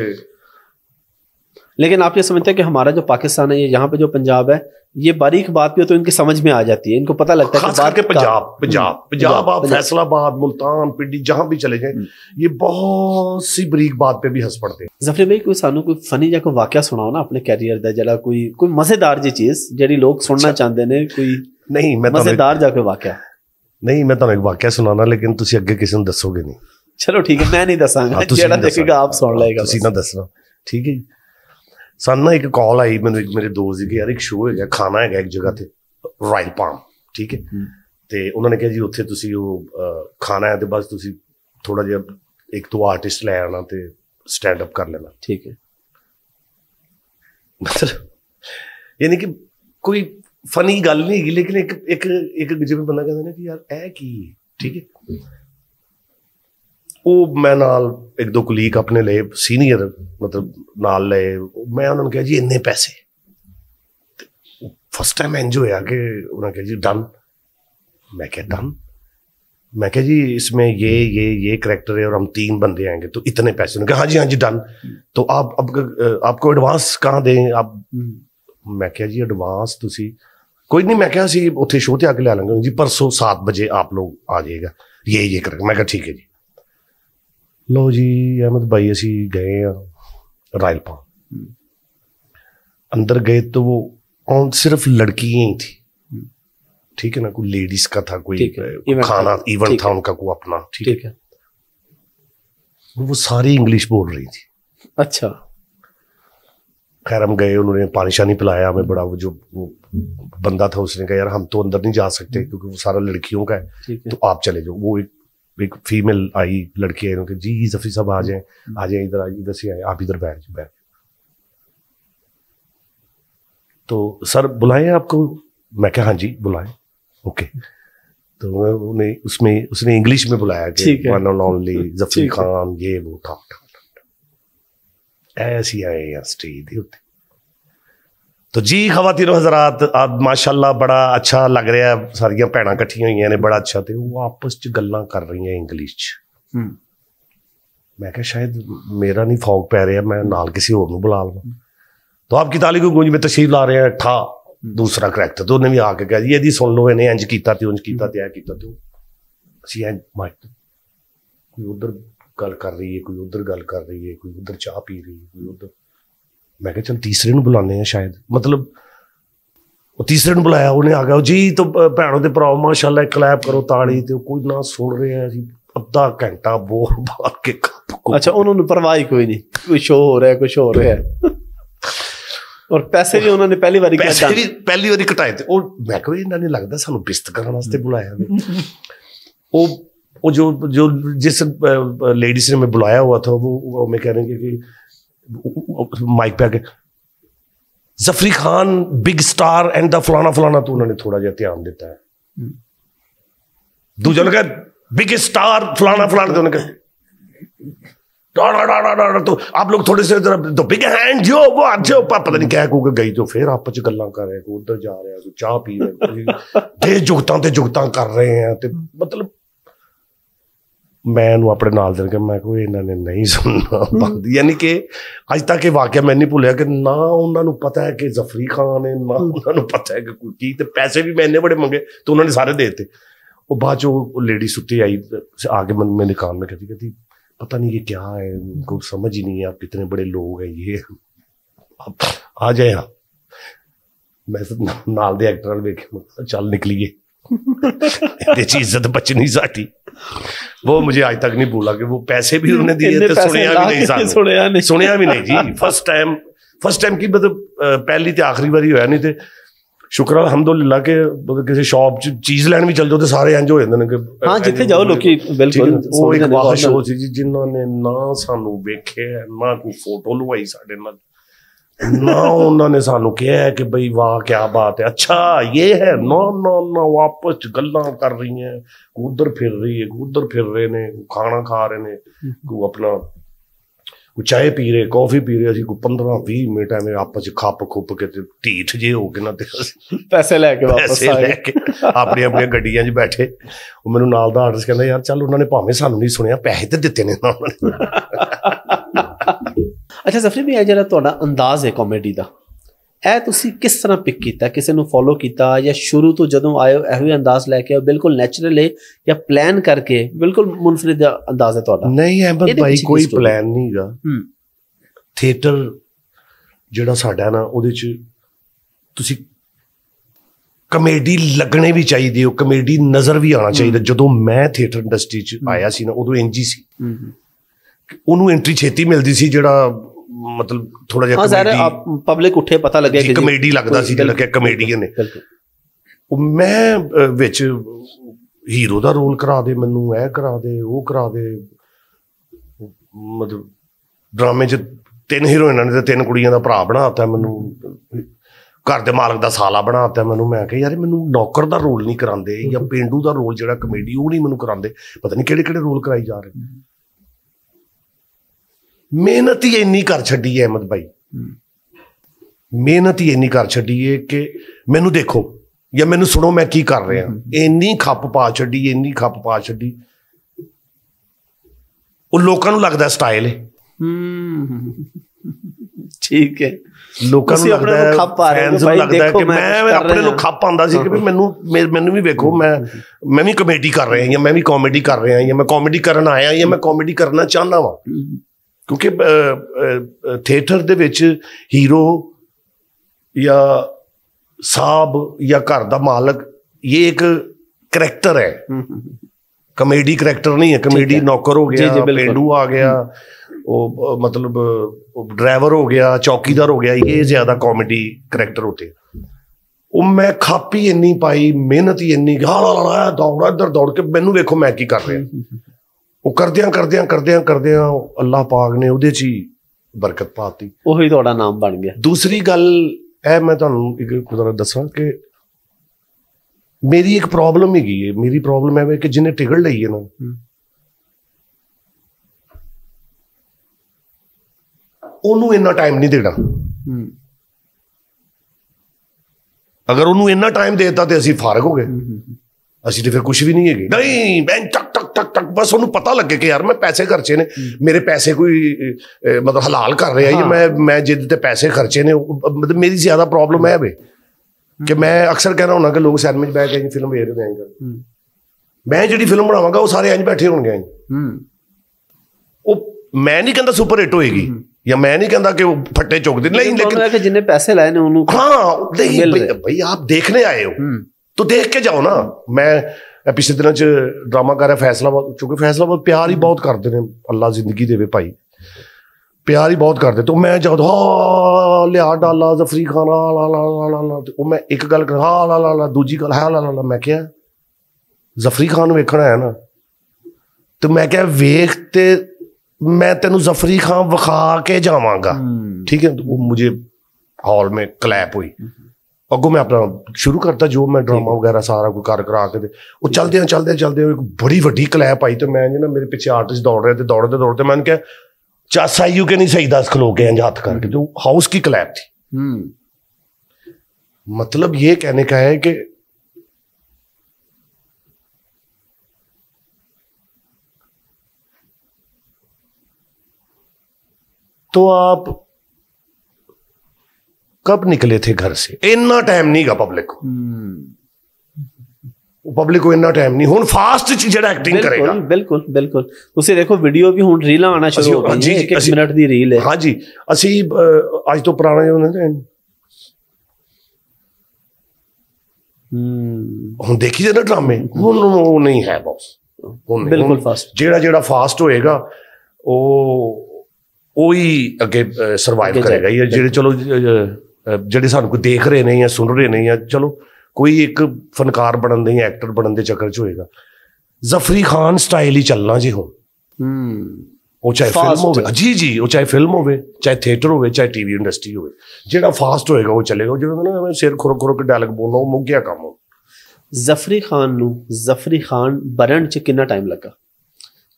लेकिन आप ये समझते हैं कि हमारा जो पाकिस्तान है ये यहाँ पे जो पंजाब है ये बारीक बात भी हो तो इनकी समझ में आ जाती है इनको पता लगता है कि पंजाब हम्म, पंजाब पंजाब आप फैसलाबाद मुल्तान पिंडी जहां भी चले जाए हम्म। ये बहुत सी बारीक बात पे भी हंस पड़ते हैं जफरी भाई कोई सानू कोई फनी या कोई वाक्य सुनाओ ना अपने कैरियर का जरा कोई कोई मजेदार जी चीज जी लोग सुनना अच्छा। चाहते ने कोई नहीं मैं तो मजेदार जाके वाक्य नहीं मैं ਤੁਹਾਨੂੰ तो एक वाक्य ਸੁਣਾਉਣਾ लेकिन ਤੁਸੀਂ ਅੱਗੇ ਕਿਸੇ ਨੂੰ ਦੱਸੋਗੇ ਨਹੀਂ ਚਲੋ ਠੀਕ ਹੈ ਮੈਂ ਨਹੀਂ ਦੱਸਾਂਗਾ ਜਿਹੜਾ ਦੇਖੇਗਾ ਆਪ ਸੁਣ ਲਏਗਾ ਤੁਸੀਂ ਨਾ ਦੱਸਣਾ ਠੀਕ ਸਾਨੂੰ ਨਾ ਇੱਕ ਕਾਲ ਆਈ ਮੈਨੂੰ ਇੱਕ ਮੇਰੇ ਦੋਸਤ ਜੀ ਕਿ ਯਾਰ ਇੱਕ ਸ਼ੋਅ ਹੈਗਾ ਖਾਣਾ ਹੈਗਾ ਇੱਕ ਜਗ੍ਹਾ ਤੇ ਰਾਇਲ ਪਾਮ ਠੀਕ ਹੈ ਤੇ ਉਹਨਾਂ ਨੇ ਕਿਹਾ ਜੀ ਉੱਥੇ ਤੁਸੀਂ ਉਹ ਖਾਣਾ ਹੈ ਤੇ ਬਸ ਤੁਸੀਂ ਥੋੜਾ ਜਿਹਾ ਇੱਕ ਦੋ ਆਰਟਿਸਟ ਲੈ ਆਣਾ ਤੇ ਸਟੈਂਡ ਅਪ ਕਰ ਲੈਣਾ ਠੀਕ ਹੈ ਮਤਲਬ ਯਾਨੀ ਕਿ ਕੋਈ ਫਨੀ ਗੱਲ ਨਹੀਂ ਹੈਗੀ ਲੇਕਿਨ ਇੱਕ ਇੱਕ ਇੱਕ ਜਿਵੇਂ ਬੰਦਾ ਕਹਿੰਦਾ ਨਾ ਕਿ ਯਾਰ ਇਹ ਕੀ ਠੀਕ ਹੈ ਉਹ ਮੈਂ ਨਾਲ ਇੱਕ ਦੋ ਕੁਲੀਗ ਆਪਣੇ ਲਏ ਸੀਨੀਅਰ ਮਤਲਬ ਨਾਲ ਲਏ ਮੈਂ ਉਹਨਾਂ ਨੂੰ ਕਿਹਾ ਜੀ ਇੰਨੇ ਪੈਸੇ ਫਸਟ ਟਾਈਮ ਇੰਜ ਹੋਇਆ ਕਿ ਉਹਨਾਂ ਕਿਹਾ ਜੀ ਡਨ मैं क्या डन मैं क्या जी इसमें ये ये ये करेक्टर है और हम तीन बंदे आएंगे तो इतने पैसे उन्होंने कहा हाँ जी हाँ जी डन तो आप अब आपको एडवांस कहाँ दें आप मैं क्या जी एडवांस ਤੁਸੀਂ ਕੋਈ ਨਹੀਂ ਮੈਂ ਕਿਹਾ ਸੀ ਉੱਥੇ ਸ਼ੋਅ ਤੇ ਆ ਕੇ ਲੈ ਲਾਂਗੇ ਜੀ ਪਰਸੋਂ 7 ਵਜੇ ਆਪ ਲੋਗ ਆ ਜਾਏਗਾ ਇਹ ਇਹ ਕਰ ਮੈਂ ਕਿਹਾ ਠੀਕ ਹੈ ਜੀ लो जी अहमद भाई ਅਸੀਂ गए ਆ रायलपा अंदर गए तो वो और सिर्फ लड़कियां ही थी ठीक है ना कोई लेडीज का था कोई खाना इवन था उनका कोई अपना ठीक है वो सारी इंग्लिश बोल रही थी अच्छा खैर हम गए उन्होंने पानी शानी पिलाया हमें बड़ा वो जो वो बंदा था उसने कहा यार हम तो अंदर नहीं जा सकते हम्म। क्योंकि वो सारा लड़कियों का है तो आप चले जाओ वो एक एक फीमेल आई लड़की आई जी जफी साहब आ जाए आ जाए इधर इधर से आए आप इधर बैठ बैठ तो सर बुलाएं आपको मैं क्या हाँ जी बुलाएं ओके तो उन्हें उसमें उसने इंग्लिश में बुलाया कि one and only Jafri Khan ये वो ठाम ठाम ऐसी आए यहाँ स्टेज दे ਤੋ ਜੀ ਖਵਾਤੀ ਰੋ ਹਜ਼ਰਤ ਆ ਮਾਸ਼ਾਅੱਲਾ ਬੜਾ ਅੱਛਾ ਲੱਗ ਰਿਹਾ ਸਾਰੀਆਂ ਭੈਣਾਂ ਇਕੱਠੀਆਂ ਹੋਈਆਂ ਨੇ ਬੜਾ ਅੱਛਾ ਤੇ ਉਹ ਆਪਸ ਚ ਗੱਲਾਂ ਕਰ ਰਹੀਆਂ ਇੰਗਲਿਸ਼ ਚ ਹੂੰ ਮੈਂ ਕਿਹਾ ਸ਼ਾਇਦ ਮੇਰਾ ਨਹੀਂ ਫੌਗ ਪੈ ਰਿਹਾ ਮੈਂ ਨਾਲ ਕਿਸੇ ਹੋਰ ਨੂੰ ਬੁਲਾ ਲਵਾਂ ਤੋ ਆਪ ਕੀ ਤਾਲੀ ਕੋ ਗੂੰਜ ਮੇ ਤਸ਼ੀਰ ਲਾ ਰਹੇ ਆ ਠਾ ਦੂਸਰਾ ਕਰੈਕਟਰ ਤੋ ਉਹਨੇ ਵੀ ਆ ਕੇ ਕਹਿ ਜੀ ਇਹਦੀ ਸੁਣ ਲੋ ਇਹਨੇ ਇੰਜ ਕੀਤਾ ਤੇ ਉਂਜ ਕੀਤਾ ਤੇ ਆ ਕੀਤਾ ਤੋ ਅਸੀਂ ਐ ਮਾਈਕ ਕੋਈ ਉਧਰ ਗੱਲ ਕਰ ਰਹੀ ਹੈ ਕੋਈ ਉਧਰ ਗੱਲ ਕਰ ਰਹੀ ਹੈ ਕੋਈ ਉਧਰ ਚਾਹ ਪੀ ਰਹੀ ਹੈ ਕੋਈ ਉਧਰ ਮੈਂ ਕਿਹਾ ਚਲ ਤੀਸਰੇ ਨੂੰ ਬੁਲਾਉਂਦੇ ਆ ਸ਼ਾਇਦ ਮਤਲਬ ਉਹ ਤੀਸਰੇ ਨੂੰ ਬੁਲਾਇਆ ਉਹਨੇ ਆ ਗਿਆ ਜੀ ਤਾਂ ਭੈਣੋ ਤੇ ਭਰਾਓ ਮਾਸ਼ਾਅੱਲਾ ਕਲੈਪ ਕਰੋ ਤਾੜੀ ਤੇ ਕੋਈ ਨਾ ਸੁਣ ਰਿਹਾ ਸੀ ਅੱਧਾ ਘੰਟਾ ਬੋਰ ਬਾਤ ਕੇ ਕੱਪ ਅੱਛਾ ਉਹਨਾਂ ਨੂੰ ਪਰਵਾਹ ਹੀ ਕੋਈ ਨਹੀਂ ਕੋਈ ਸ਼ੋਅ ਹੋ ਰਿਹਾ ਕੁਝ ਹੋ ਰਿਹਾ ਔਰ ਪੈਸੇ ਵੀ ਉਹਨਾਂ ਨੇ ਪਹਿਲੀ ਵਾਰੀ ਕਿਹਾ ਪੈਸੇ ਵੀ ਪਹਿਲੀ ਵਾਰੀ ਘਟਾਏ ਤੇ ਉਹ ਮੈਂ ਕਹਿੰਦਾ ਇਹਨਾਂ ਨੇ ਲੱਗਦਾ ਸਾਨੂੰ ਬਿਸਤ ਕਰਨ ਵਾਸਤੇ ਬੁਲਾਇਆ ਉਹ ਉਹ ਜੋ ਜੋ ਜਿਸ ਲੇਡੀਜ਼ ਨੇ ਮੈਂ ਬੁਲਾਇਆ ਹੋਇਆ ਥਾ ਉਹ ਉਹ ਮੈਂ ਕਹਿੰਦੇ ਕਿ माइक पे आके Jafri Khan big star and the फलाना फलाना तो उन्होंने थोड़ा जहा ध्यान देता है दूजा ने कहा बिग स्टार फलाना फलाना तो उन्होंने कहा तो आप लोग थोड़े से तो बिग हैंड जो वो आज पता नहीं क्या कहोगे गई जो तो फिर आप गल कर रहे उधर जा रहे हैं चाह पी रहे जुगत जुगत कर रहे हैं मतलब ਮੈਂ ਇਹਨੂੰ ਆਪਣੇ ਨਾਲ ਦੇ ਕੇ ਮੈਂ ਕੋਈ ਇਹਨਾਂ ਨੇ ਨਹੀਂ ਸੁਣਨਾ ਯਾਨੀ ਕਿ ਅੱਜ ਤੱਕ ਇਹ ਵਾਕਿਆ ਮੈਂ ਨਹੀਂ ਭੁੱਲਿਆ ਕਿ ਨਾ ਉਹਨਾਂ ਨੂੰ ਪਤਾ ਹੈ ਕਿ ਜ਼ਫਰੀ ਖਾਨ ਹੈ ਨਾ ਉਹਨਾਂ ਨੂੰ ਪਤਾ ਹੈ ਕਿ ਕੋਈ ਕੀ ਤੇ ਪੈਸੇ ਵੀ ਮੈਂ ਇੰਨੇ ਬੜੇ ਮੰਗੇ ਤੇ ਉਹਨਾਂ ਨੇ ਸਾਰੇ ਦੇ ਦਿੱਤੇ ਉਹ ਬਾਅਦ ਚੋਂ ਉਹ ਲੇਡੀ ਸੁੱਤੀ ਆਈ ਆ ਕੇ ਮੈਨੂੰ ਮੇਰੇ ਕੰਮ ਮੇ ਕਹਦੀ ਕਹਦੀ ਪਤਾ ਨਹੀਂ ਇਹ ਕੀ ਹੈ ਕੋਈ ਸਮਝ ਹੀ ਨਹੀਂ ਆਪ ਕਿਤਨੇ ਬੜੇ ਲੋਗ ਹੈ ਇਹ ਆ ਜਾਇਆ ਮੈਂ ਨਾਲ ਦੇ ਐਕਟਰ ਨਾਲ ਵੇਖਿਆ ਚੱਲ ਨਿਕਲੀਏ त्याची इज्जत बचनी जाती वो मुझे आज तक नहीं भूला कि वो पैसे भी उन्होंने दिए थे सुनया भी नहीं ਸੁਣਿਆ ਨਹੀਂ ਸੁਣਿਆ ਵੀ ਨਹੀਂ ਜੀ ਫਸਟ ਟਾਈਮ ਫਸਟ ਟਾਈਮ ਕੀ ਮਤਲਬ ਪਹਿਲੀ ਤੇ ਆਖਰੀ ਵਾਰੀ ਹੋਇਆ ਨਹੀਂ ਤੇ ਸ਼ੁਕਰ ਅਲਹਮਦੁਲਿਲਾ ਕਿ ਕਿਸੇ ਸ਼ਾਪ 'ਚ ਚੀਜ਼ ਲੈਣ ਵੀ ਚਲ ਜਾਓ ਤੇ ਸਾਰੇ ਇੰਜ ਹੋ ਜਾਂਦੇ ਨੇ ਕਿ ਹਾਂ ਜਿੱਥੇ ਜਾਓ ਲੋਕੀ ਬਿਲਕੁਲ ਉਹ ਇੱਕ ਵਾਹ ਸ਼ੋਅ ਸੀ ਜਿਨ੍ਹਾਂ ਨੇ ਨਾ ਸਾਨੂੰ ਵੇਖਿਆ ਨਾ ਕੋਈ ਫੋਟੋ ਲਵਾਈ ਸਾਡੇ ਨਾਲ ना उन्होंने सानू ਸਾਨੂੰ ਕਿਹਾ ਕਿ ਬਈ ਵਾਹ बात ਬਾਤ ਹੈ ਅੱਛਾ ਇਹ ਹੈ ਨਾ ਨਾ ਨਾ ਵਾਪਸ ਗੱਲਾਂ ਕਰ ਰਹੀਆਂ ਉਧਰ ਫਿਰ ਰਹੀ ਹੈ ਉਧਰ ਫਿਰ ਰਹੇ ਨੇ ਖਾਣਾ ਖਾ ਰਹੇ ਨੇ को ਆਪਣਾ ਕੋ ਚਾਹ ਪੀ ਰਹੇ ਕਾਫੀ ਪੀ ਰਹੇ ਅਸੀਂ ਕੋ 15 20 ਮਿੰਟ ਐਵੇਂ ਆਪਸ ਵਿੱਚ ਖੱਪ ਖੁੱਪ ਕੇ ਤੇ ਢੀਠ ਜੇ ਹੋ ਕੇ ਨਾ ਤੇ ਪੈਸੇ ਲੈ ਕੇ ਵਾਪਸ ਆਏ ਆਪਣੀ ਆਪਣੀ ਗੱਡੀਆਂ 'ਚ ਬੈਠੇ ਉਹ ਮੈਨੂੰ ਨਾਲ ਦਾ ਆਰਟਿਸਟ ਕਹਿੰਦਾ ਯਾਰ ਚੱਲ ਉਹਨਾਂ ਨੇ ਭਾਵੇਂ ਸਾਨੂੰ ਨਹੀਂ ਸੁਣਿਆ ਪੈਸੇ ਤੇ ਦਿੱਤੇ ਨੇ ਉਹਨਾਂ ਨੇ ਅੱਛਾ ਜ਼ਫਰੀ ਵੀ ਇਹ ਜਿਹੜਾ ਤੁਹਾਡਾ ਅੰਦਾਜ਼ ਹੈ ਕਾਮੇਡੀ ਦਾ ਇਹ ਤੁਸੀਂ ਕਿਸ ਤਰ੍ਹਾਂ ਪਿਕ ਕੀਤਾ ਕਿਸੇ ਨੂੰ ਫੋਲੋ ਕੀਤਾ ਜਾਂ ਸ਼ੁਰੂ ਤੋਂ ਜਦੋਂ ਆਇਓ ਇਹੋ ਅੰਦਾਜ਼ ਲੈ ਕੇ ਆਓ ਬਿਲਕੁਲ ਨੈਚੁਰਲ ਹੈ ਜਾਂ ਪਲਾਨ ਕਰਕੇ ਬਿਲਕੁਲ ਮੁਨਫਰਦ ਅੰਦਾਜ਼ ਹੈ ਤੁਹਾਡਾ ਨਹੀਂ ਅਹਿਮਦ ਭਾਈ ਕੋਈ ਪਲਾਨ ਨਹੀਂਗਾ ਥੀਏਟਰ ਜਿਹੜਾ ਸਾਡਾ ਨਾ ਉਹਦੇ ਚ ਤੁਸੀਂ ਕਮੇਡੀ ਲੱਗਣੇ ਵੀ ਚਾਹੀਦੀ ਹੋ ਕਮੇਡੀ ਨਜ਼ਰ ਵੀ ਆਣਾ ਚਾਹੀਦਾ ਜਦੋਂ ਮੈਂ ਥੀਏਟਰ ਇੰਡਸਟਰੀ ਚ ਆਇਆ ਸੀ ਨਾ ਉਦੋਂ ਐਨਜੀ ਸੀ ਉਹਨੂੰ ਐਂਟਰੀ ਛੇਤੀ ਮਿਲਦੀ ਸੀ ਜਿਹੜਾ ਮਤਲਬ ਥੋੜਾ ਜਿਹਾ ਕਮੇਡੀ ਹਾਂ ਸਰ ਪਬਲਿਕ ਉੱਠੇ ਪਤਾ ਲੱਗਿਆ ਕਿ ਕਮੇਡੀ ਲੱਗਦਾ ਸੀ ਤੇ ਲੱਗਿਆ ਕਮੇਡੀਅਨ ਨੇ ਉਹ ਮੈਂ ਵਿੱਚ ਹੀਰੋ ਦਾ ਰੋਲ ਕਰਾ ਦੇ ਮੈਨੂੰ ਇਹ ਕਰਾ ਦੇ ਉਹ ਕਰਾ ਦੇ ਮਤਲਬ ਡਰਾਮੇ 'ਚ ਤਿੰਨ ਹੀਰੋਇਨਾਂ ਨੇ ਤੇ ਤਿੰਨ ਕੁੜੀਆਂ ਦਾ ਭਰਾ ਬਣਾਤਾ ਮੈਨੂੰ ਘਰ ਦੇ ਮਾਲਕ ਦਾ ਸਾਲਾ ਬਣਾਤਾ ਮੈਨੂੰ ਮੈਂ ਕਿਹਾ ਯਾਰ ਮੈਨੂੰ ਨੌਕਰ ਦਾ ਰੋਲ ਨਹੀਂ ਕਰਾਉਂਦੇ ਜਾਂ ਪਿੰਡੂ ਦਾ ਰੋਲ ਜਿਹੜਾ ਕਮੇਡੀ ਉਹ ਨਹੀਂ ਮੈਨੂੰ ਕਰਾਉਂਦੇ ਪਤਾ ਨਹੀਂ ਕਿਹੜੇ ਕਿਹੜੇ ਰੋਲ ਕਰਾਈ ਜਾ ਰਹੇ ਮਿਹਨਤ ਹੀ ਇੰਨੀ ਕਰ ਛੱਡੀ ਹੈ ਅਹਿਮਦ ਭਾਈ ਮਿਹਨਤ ਹੀ ਇੰਨੀ ਕਰ ਛੱਡੀ ਹੈ ਕਿ ਮੈਨੂੰ ਦੇਖੋ ਜਾਂ ਮੈਨੂੰ ਸੁਣੋ ਮੈਂ ਕੀ ਕਰ ਰਿਹਾ ਇੰਨੀ ਖੱਪ ਪਾ ਛੱਡੀ ਇੰਨੀ ਖੱਪ ਪਾ ਛੱਡੀ ਉਹ ਲੋਕਾਂ ਨੂੰ ਲੱਗਦਾ ਸਟਾਈਲ ਹੈ ਠੀਕ ਹੈ ਲੋਕਾਂ ਨੂੰ ਲੱਗਦਾ ਹੈ ਖੱਪ ਆ ਰਹੇ ਹੋ ਲੱਗਦਾ ਕਿ ਮੈਂ ਆਪਣੇ ਨੂੰ ਖੱਪ ਆਂਦਾ ਸੀ ਕਿ ਮੈਨੂੰ ਮੈਨੂੰ ਵੀ ਵੇਖੋ ਮੈਂ ਮੈਂ ਵੀ ਕਮੇਡੀ ਕਰ ਰਿਹਾ ਜਾਂ ਮੈਂ ਵੀ ਕਾਮੇਡੀ ਕਰ ਰਿਹਾ ਜਾਂ ਮੈਂ ਕਾਮੇਡੀ ਕਰਨ ਆਇਆ ਜਾਂ ਮੈਂ ਕਾਮੇਡੀ ਕਰਨਾ ਚਾਹੁੰਦਾ ਹਾਂ ਕਿਉਂਕਿ ਥੀਏਟਰ ਦੇ ਵਿੱਚ ਹੀਰੋ ਜਾਂ ਸਾਬ ਜਾਂ ਘਰ ਦਾ ਮਾਲਕ ਇਹ ਇੱਕ ਕਰੈਕਟਰ ਹੈ ਕਮੇਡੀ ਕਰੈਕਟਰ ਨਹੀਂ ਹੈ ਕਮੇਡੀ ਨੌਕਰ ਹੋ ਗਿਆ ਪੇਂਡੂ ਆ ਗਿਆ ਉਹ ਮਤਲਬ ਡਰਾਈਵਰ ਹੋ ਗਿਆ ਚੌਕੀਦਾਰ ਹੋ ਗਿਆ ਇਹ ਜ਼ਿਆਦਾ ਕਾਮੇਡੀ ਕਰੈਕਟਰ ਹੁੰਦੇ ਉਹ ਮੈਂ ਖਾਪੀ ਇੰਨੀ ਪਾਈ ਮਿਹਨਤ ਹੀ ਇੰਨੀ ਗਾਲਾ ਲਾਇਆ ਦੌੜਾ ਇੱਧਰ ਦੌੜ ਕੇ ਮੈਨੂੰ ਵੇਖੋ ਮੈਂ ਕੀ ਕਰ ਰਿਹਾ ਉਹ ਕਰਦਿਆਂ ਕਰਦਿਆਂ ਕਰਦਿਆਂ ਕਰਦਿਆਂ ਅੱਲਾਹ ਪਾਕ ਨੇ ਉਹਦੇ 'ਚ ਹੀ ਬਰਕਤ ਪਾਤੀ ਉਹੀ ਤੁਹਾਡਾ ਨਾਮ ਬਣ ਗਿਆ ਦੂਸਰੀ ਗੱਲ ਇਹ ਮੈਂ ਤੁਹਾਨੂੰ ਇੱਕ ਕੁਦਰਤ ਦੱਸਾਂ ਕਿ ਮੇਰੀ ਇੱਕ ਪ੍ਰੋਬਲਮ ਹੈਗੀ ਹੈ ਮੇਰੀ ਪ੍ਰੋਬਲਮ ਹੈ ਕਿ ਜਿੰਨੇ ਟਿਕੜ ਲਈ ਹੈ ਨਾ ਉਹਨੂੰ ਇੰਨਾ ਟਾਈਮ ਨਹੀਂ ਦੇਣਾ ਅਗਰ ਉਹਨੂੰ ਇੰਨਾ ਟਾਈਮ ਦੇਤਾ ਤੇ ਅਸੀਂ ਫਾਰਗ ਹੋ ਗਏ ਅਸੀਂ ਤੇ ਫਿਰ ਕੁਝ ਵੀ ਨਹੀਂ ਹੈਗੇ ਨਹੀਂ ਬੈਂਚ ਟਕ ਟਕ ਬਸ ਉਹਨੂੰ ਪਤਾ ਲੱਗੇ ਕਿ ਯਾਰ ਮੈਂ ਪੈਸੇ ਖਰਚੇ ਨੇ ਮੇਰੇ ਪੈਸੇ ਕੋਈ ਮਤਲਬ ਹਲਾਲ ਕਰ ਰਿਹਾ ਇਹ ਮੈਂ ਮੈਂ ਜਿੱਦ ਤੇ ਪੈਸੇ ਖਰਚੇ ਨੇ ਮਤਲਬ ਮੇਰੀ ਜ਼ਿਆਦਾ ਪ੍ਰੋਬਲਮ ਹੈ ਵੇ ਕਿ ਮੈਂ ਅਕਸਰ ਕਹਿਣਾ ਹੁੰਦਾ ਕਿ ਲੋਕ ਸਿਨੇਮੇ 'ਚ ਬੈਠ ਕੇ ਫਿਲਮ ਵੇਖ ਰਹੇ ਆਂ ਮੈਂ ਜਿਹੜੀ ਫਿਲਮ ਬਣਾਵਾਂਗਾ ਉਹ ਸਾਰੇ ਇੰਜ ਬੈਠੇ ਹੋਣਗੇ ਆਂ ਉਹ ਮੈਂ ਨਹੀਂ ਕਹਿੰਦਾ ਸੁਪਰ ਹਿੱਟ ਹੋਏਗੀ या मैं नहीं कहता कि वो फट्टे चौक दिन लेकिन लेकिन जिन्हें पैसे लाए ना उन्होंने हाँ नहीं भाई, भाई आप देखने आए हो तो देख के जाओ ना मैं ਦਿਨਾਂ ਚ ਡਰਾਮਾ ਕਰਿਆ ਫੈਸਲਾ ਫੈਸਲਾਬਾਦ ਕਿਉਂਕਿ ਫੈਸਲਾਬਾਦ ਪਿਆਰ ਹੀ ਬਹੁਤ ਕਰਦੇ ਨੇ ਅੱਲਾ ਜ਼ਿੰਦਗੀ ਦੇਵੇ ਭਾਈ ਪਿਆਰ ਹੀ ਬਹੁਤ ਕਰਦੇ ਤੋਂ ਮੈਂ ਜਦ ਹਾ ਲਿਆ ਡਾਲਾ ਜ਼ਫਰੀ ਖਾਨ ਲਾ ਲਾ ਲਾ ਲਾ ਉਹ ਮੈਂ ਇੱਕ ਗੱਲ ਕਰ ਹਾ ਲਾ ਲਾ ਲਾ ਦੂਜੀ ਗੱਲ ਹਾ ਲਾ ਲਾ ਮੈਂ ਕਿਹਾ ਜ਼ਫਰੀ ਖਾਨ ਨੂੰ ਵੇਖਣਾ ਹੈ ਨਾ ਤੇ ਮੈਂ ਕਿਹਾ ਵੇਖ ਤੇ ਮੈਂ ਤੈਨੂੰ ਜ਼ਫਰੀ ਖਾਨ ਵਿਖਾ ਕੇ ਜਾਵਾਂਗਾ ਠੀਕ ਹੈ ਉਹ ਮੁਝੇ ਹਾਲ ਮੇ ਕਲੈਪ ਹੋਈ अगो मैं अपना शुरू करता जो मैं ड्रामा वगैरह सारा कोई कर करा के वो चलदे चलदे चलदे एक बड़ी वड्डी कलैप आई तो मैं ना मेरे पिछले आर्टिस्ट दौड़ रहे थे दौड़ते दौड़ते मैंने कहा चस आई यू के नहीं सही दस खलो के हाथ करके तो हम्म। हाउस की कलैप थी हम्म। मतलब ये कहने का है कि तो आप कब निकले थे घर से इन्ना टाइम नहींगा पब्लिक को ਪਬਲਿਕ ਕੋ ਇੰਨਾ ਟਾਈਮ ਨਹੀਂ ਹੁਣ ਫਾਸਟ ਚ ਜਿਹੜਾ ਐਕਟਿੰਗ ਕਰੇਗਾ ਬਿਲਕੁਲ ਬਿਲਕੁਲ ਤੁਸੀਂ ਦੇਖੋ ਵੀਡੀਓ ਵੀ ਹੁਣ ਰੀਲਾਂ ਆਣਾ ਸ਼ੁਰੂ ਹੋ ਗਈਆਂ ਇੱਕ ਇੱਕ ਮਿੰਟ ਦੀ ਰੀਲ ਹੈ ਹਾਂਜੀ ਅਸੀਂ ਅੱਜ ਤੋਂ ਪੁਰਾਣੇ ਜਿਹਾ ਹੁੰਦਾ ਹੂੰ ਹੁਣ ਦੇਖੀ ਜਿਹੜਾ ਡਰਾਮੇ ਹੁਣ ਉਹ ਨਹੀਂ ਹੈ ਬਸ ਹੁਣ ਬਿਲਕੁਲ ਫਾਸਟ ਜਿਹੜਾ ਜਿਹੜਾ ਫਾਸਟ ਹੋਏਗਾ ਉਹ ਉਹੀ ਅੱਗੇ ਸਰਵਾਈਵ ਕਰੇਗਾ ਜਿਹੜੇ ਚਲੋ ਜਿਹੜੇ ਸਾਨੂੰ ਕੋ ਦੇਖ ਰਹੇ ਨੇ ਜਾਂ ਸੁਣ ਰਹੇ ਨੇ ਜਾਂ ਚਲੋ ਕੋਈ ਇੱਕ ਫਨਕਾਰ ਬਣਨ ਦੇ ਜਾਂ ਐਕਟਰ ਬਣਨ ਦੇ ਚੱਕਰ 'ਚ ਹੋਏਗਾ ਜ਼ਫਰੀ ਖਾਨ ਸਟਾਈਲ ਹੀ ਚੱਲਣਾ ਜੀ ਹੋ ਹੂੰ ਉਹ ਚਾਹੇ ਫਿਲਮ ਹੋਵੇ ਜੀ ਜੀ ਉਹ ਚਾਹੇ ਫਿਲਮ ਹੋਵੇ ਚਾਹੇ ਥੀਏਟਰ ਹੋਵੇ ਚਾਹੇ ਟੀਵੀ ਇੰਡਸਟਰੀ ਹੋਵੇ ਜਿਹੜਾ ਫਾਸਟ ਹੋਏਗਾ ਉਹ ਚੱਲੇਗਾ ਜਿਵੇਂ ਨਾ ਮੈਂ ਸਿਰ ਖੁਰਕ ਖੁਰਕ ਡਾਇਲੌਗ ਬੋਲਣਾ ਉਹ ਮੁੱਕ ਗਿਆ ਕੰਮ ਜ਼ਫਰੀ ਖਾਨ ਨੂੰ ਜ਼ਫਰੀ ਖਾਨ ਬਰਨ 'ਚ ਕਿੰਨਾ ਟਾਈਮ ਲੱਗਾ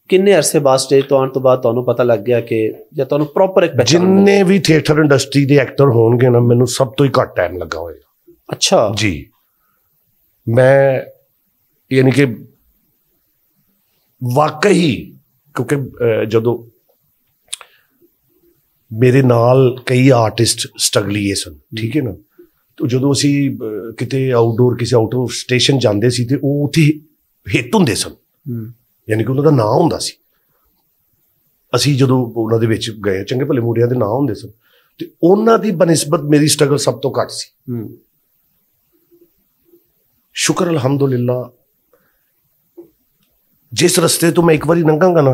ਕਿੰਨੇ ਅਰਸੇ ਬਾਅਦ ਸਟੇਜ ਤੋਂ ਆਉਣ ਤੋਂ ਬਾਅਦ ਤੁਹਾਨੂੰ ਪਤਾ ਲੱਗ ਗਿਆ ਕਿ ਜਾਂ ਤੁਹਾਨੂੰ ਪ੍ਰੋਪਰ ਇੱਕ ਪਛਾਣ ਜਿੰਨੇ ਵੀ ਥੀਏਟਰ ਇੰਡਸਟਰੀ ਦੇ ਐਕਟਰ ਹੋਣਗੇ ਨਾ ਮੈਨੂੰ ਸਭ ਤੋਂ ਹੀ ਘੱਟ ਟਾਈਮ ਲੱਗਾ ਹੋਏਗਾ ਅੱਛਾ ਜੀ ਮੈਂ ਯਾਨੀ ਕਿ ਵਾਕਈ ਕਿਉਂਕਿ ਜਦੋਂ ਮੇਰੇ ਨਾਲ ਕਈ ਆਰਟਿਸਟ ਸਟਰਗਲੀਏ ਸਨ ਠੀਕ ਹੈ ਨਾ ਤੋ ਜਦੋਂ ਅਸੀਂ ਕਿਤੇ ਆਊਟਡੋਰ ਕਿਸੇ ਆਊਟ ਆਫ ਸਟੇਸ਼ਨ ਜਾਂਦੇ ਸੀ ਤੇ ਉਹ ਉੱਥੇ ਹਿੱਟ ਹੁੰਦੇ ਸਨ ਯਾਨੀ ਕਿ ਉਹਨਾਂ ਦਾ ਨਾਂ ਹੁੰਦਾ ਸੀ ਅਸੀਂ ਜਦੋਂ ਉਹਨਾਂ ਦੇ ਵਿੱਚ ਗਏ ਚੰਗੇ ਭਲੇ ਮੂੜਿਆਂ ਦੇ ਨਾਂ ਹੁੰਦੇ ਸਨ ਤੇ ਉਹਨਾਂ ਦੀ ਬਨਿਸਬਤ ਮੇਰੀ ਸਟਰਗਲ ਸਭ ਤੋਂ ਘੱਟ ਸੀ ਸ਼ੁਕਰ ਅਲਹਮਦੁਲਿਲਾ ਜਿਸ ਰਸਤੇ ਤੋਂ ਮੈਂ ਇੱਕ ਵਾਰੀ ਲੰਘਾਂਗਾ ਨਾ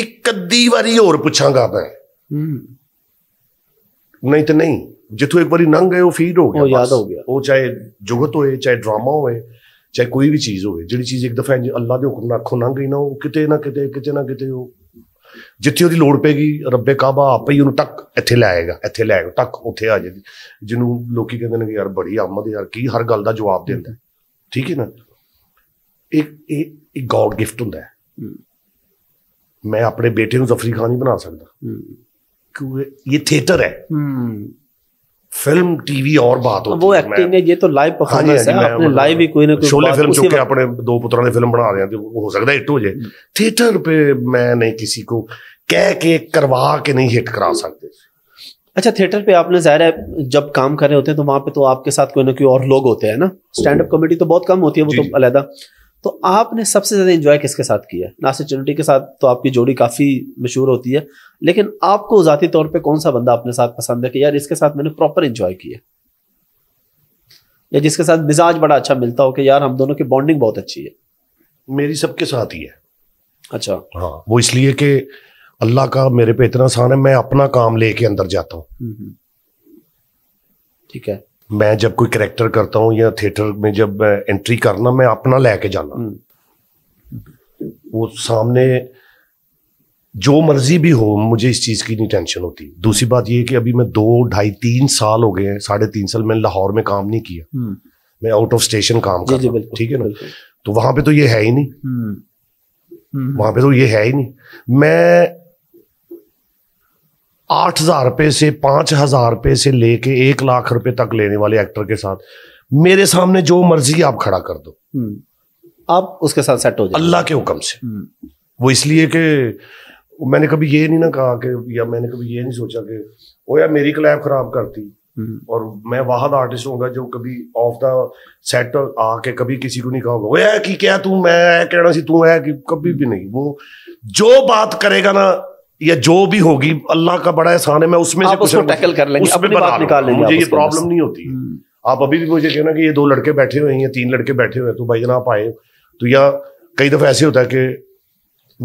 ਇੱਕ ਅੱਧੀ ਵਾਰੀ ਹੋਰ ਪੁੱਛਾਂਗਾ ਮੈਂ ਨਹੀਂ ਤੇ ਨਹੀਂ ਜਿੱਥੋਂ ਇੱਕ ਵਾਰੀ ਲੰਘ ਗਏ ਉਹ ਫੀਡ ਹੋ ਗਿਆ ਉਹ ਯਾਦ ਹੋ ਗਿਆ ਉਹ ਚਾਹੇ ਜੁਗਤ ਹੋਏ ਚਾਹੇ ਡਰਾਮਾ ਹੋਏ ਚਾਹੇ ਕੋਈ ਵੀ ਚੀਜ਼ ਹੋਵੇ ਜਿਹੜੀ ਚੀਜ਼ ਇੱਕ ਦਫਾ ਅੱਲਾ ਦੇ ਹੁਕਮ ਨਾਲ ਅੱਖੋਂ ਗਈ ਨਾ ਉਹ ਕਿਤੇ ਨਾ ਕਿਤੇ ਕਿਤੇ ਨਾ ਕਿਤੇ ਉਹ ਜਿੱਥੇ ਉਹਦੀ ਲੋੜ ਪੈਗੀ ਰੱਬੇ ਕਾਬਾ ਆਪੇ ਹੀ ਉਹਨੂੰ ਟੱਕ ਇੱਥੇ ਲੈ ਆਏਗਾ ਇੱਥੇ ਲੈ ਆਏਗਾ ਟੱਕ ਉੱਥੇ ਆ ਜਾਂਦੀ ਜਿਹਨੂੰ ਲੋਕੀ ਕਹਿੰਦੇ ਨੇ ਕਿ ਯਾਰ ਬੜੀ ਆਮਦ ਯਾਰ ਕੀ ਹਰ ਗੱਲ ਦਾ ਜਵਾਬ ਦਿੰਦਾ ਠੀਕ ਹੈ ਨਾ ਇੱਕ ਇਹ ਗੋਡ ਗਿਫਟ ਹੁੰਦਾ ਮੈਂ ਆਪਣੇ ਬੇਟੇ ਨੂੰ ਜ਼ਫਰੀ ਖਾਨ ਨਹੀਂ ਬਣਾ ਸਕਦਾ ਕਿਉਂਕਿ ਇਹ ਥੀਏਟਰ ਹੈ फिल्म टीवी और बात होती वो एक्टिंग है ये तो लाइव हाँ परफॉर्मेंस हाँ है आपने लाइव मतलब ही कोई ना कोई शोले फिल्म चुके अपने दो पुत्रों ने फिल्म बना दी तो हो सकता है हिट हो जाए हम्म। थिएटर पे मैं नहीं किसी को कह के करवा के नहीं हिट करा सकते अच्छा थिएटर पे आपने जाहिर है जब काम कर रहे होते हैं तो वहां पे तो आपके साथ कोई ना कोई और लोग होते हैं ना स्टैंड अप कॉमेडी तो बहुत कम होती है वो तो अलहदा तो आपने सबसे ज्यादा इंजॉय किसके साथ किया नासिर चुनटी के साथ तो आपकी जोड़ी काफी मशहूर होती है लेकिन आपको जाती तौर पे कौन सा बंदा अपने साथ पसंद है कि यार इसके साथ मैंने प्रॉपर इंजॉय किया या जिसके साथ मिजाज बड़ा अच्छा मिलता हो कि यार हम दोनों की बॉन्डिंग बहुत अच्छी है मेरी सबके साथ ही है अच्छा हाँ वो इसलिए कि अल्लाह का मेरे पे इतना आसान है मैं अपना काम लेके अंदर जाता हूँ हम्म, हम्म। ठीक है मैं जब कोई करेक्टर करता हूँ या थिएटर में जब एंट्री करना मैं अपना लेके जाना हम्म। वो सामने जो मर्जी भी हो मुझे इस चीज़ की नहीं टेंशन होती दूसरी बात ये कि अभी मैं दो ढाई तीन साल हो गए साढ़े तीन साल मैंने लाहौर में काम नहीं किया हम्म। मैं आउट ऑफ स्टेशन काम कर रहा ठीक है ना तो वहां पे तो ये है ही नहीं हम्म। वहां पे तो ये है ही नहीं मैं आठ हजार रुपये से पांच हजार रुपये से लेके एक लाख रुपए तक लेने वाले एक्टर के साथ मेरे सामने जो मर्जी आप खड़ा कर दो हम्म। आप उसके साथ सेट हो जाए अल्लाह के हुक्म से हम्म। वो इसलिए कि मैंने कभी ये नहीं ना कहा कि या मैंने कभी ये नहीं सोचा कि वो यार मेरी क्लैब खराब करती हम्म। और मैं वाहद आर्टिस्ट होगा जो कभी ऑफ द सेट आके कभी किसी को नहीं कहूंगा वो है कि क्या तू मैं कहना सी तू है कि कभी भी नहीं वो जो बात करेगा ना या जो भी होगी अल्लाह का बड़ा एहसान है मैं उसमें से कुछ टैकल कर लेंगे अपनी बात निकाल लेंगे मुझे ये प्रॉब्लम नहीं होती हम्म। आप अभी भी मुझे कहना कि ये दो लड़के बैठे हुए हैं या तीन लड़के बैठे हुए हैं तो भाई जनाब आए तो या कई दफ़ा ऐसे होता है कि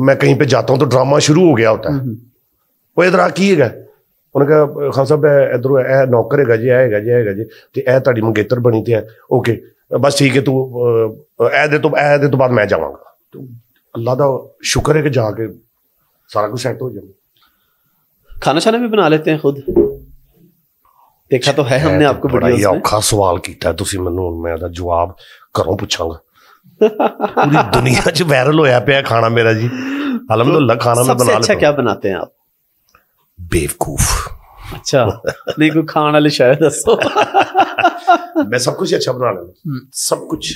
मैं कहीं पे जाता हूँ तो ड्रामा शुरू हो गया होता है हम्म। वो इधर आ की है उन्होंने कहा खान साहब ਇਧਰੋਂ ए नौकर है जी आएगा जी आएगा जी तो ए ਤੁਹਾਡੀ ਮੰਗੇਤਰ बनी थी ओके बस ठीक है तू ए ਇਹ ਦੇ ਤੋਂ ਇਹ ਦੇ ਤੋਂ ਬਾਅਦ ਮੈਂ ਜਾਵਾਂਗਾ ਅੱਲਾ ਦਾ ਸ਼ੁਕਰ ਹੈ ਕਿ ਜਾ सारा कुछ सेट हो जाए खाना छाना भी बना लेते हैं खुद देखा तो है हमने आपको बड़ा ਵਿੱਚ ਔਖਾ ਜਵਾਬ ਪੁੱਛਾਂਗਾ ਪੂਰੀ ਦੁਨੀਆ 'ਚ ਵਾਇਰਲ ਹੋਇਆ ਪਿਆ ਖਾਣਾ ਮੇਰਾ ਜੀ ਅਲਹਮਦੁਲਿਲਾ ਖਾਣਾ ਮੈਂ ਬਣਾ ਲਿਆ ਅੱਛਾ ਕੀ ਬਣਾਤੇ ਆਪ बेवकूफ अच्छा नहीं कोई शायद दसो मैं सब कुछ अच्छा बना लेता हम्म। सब कुछ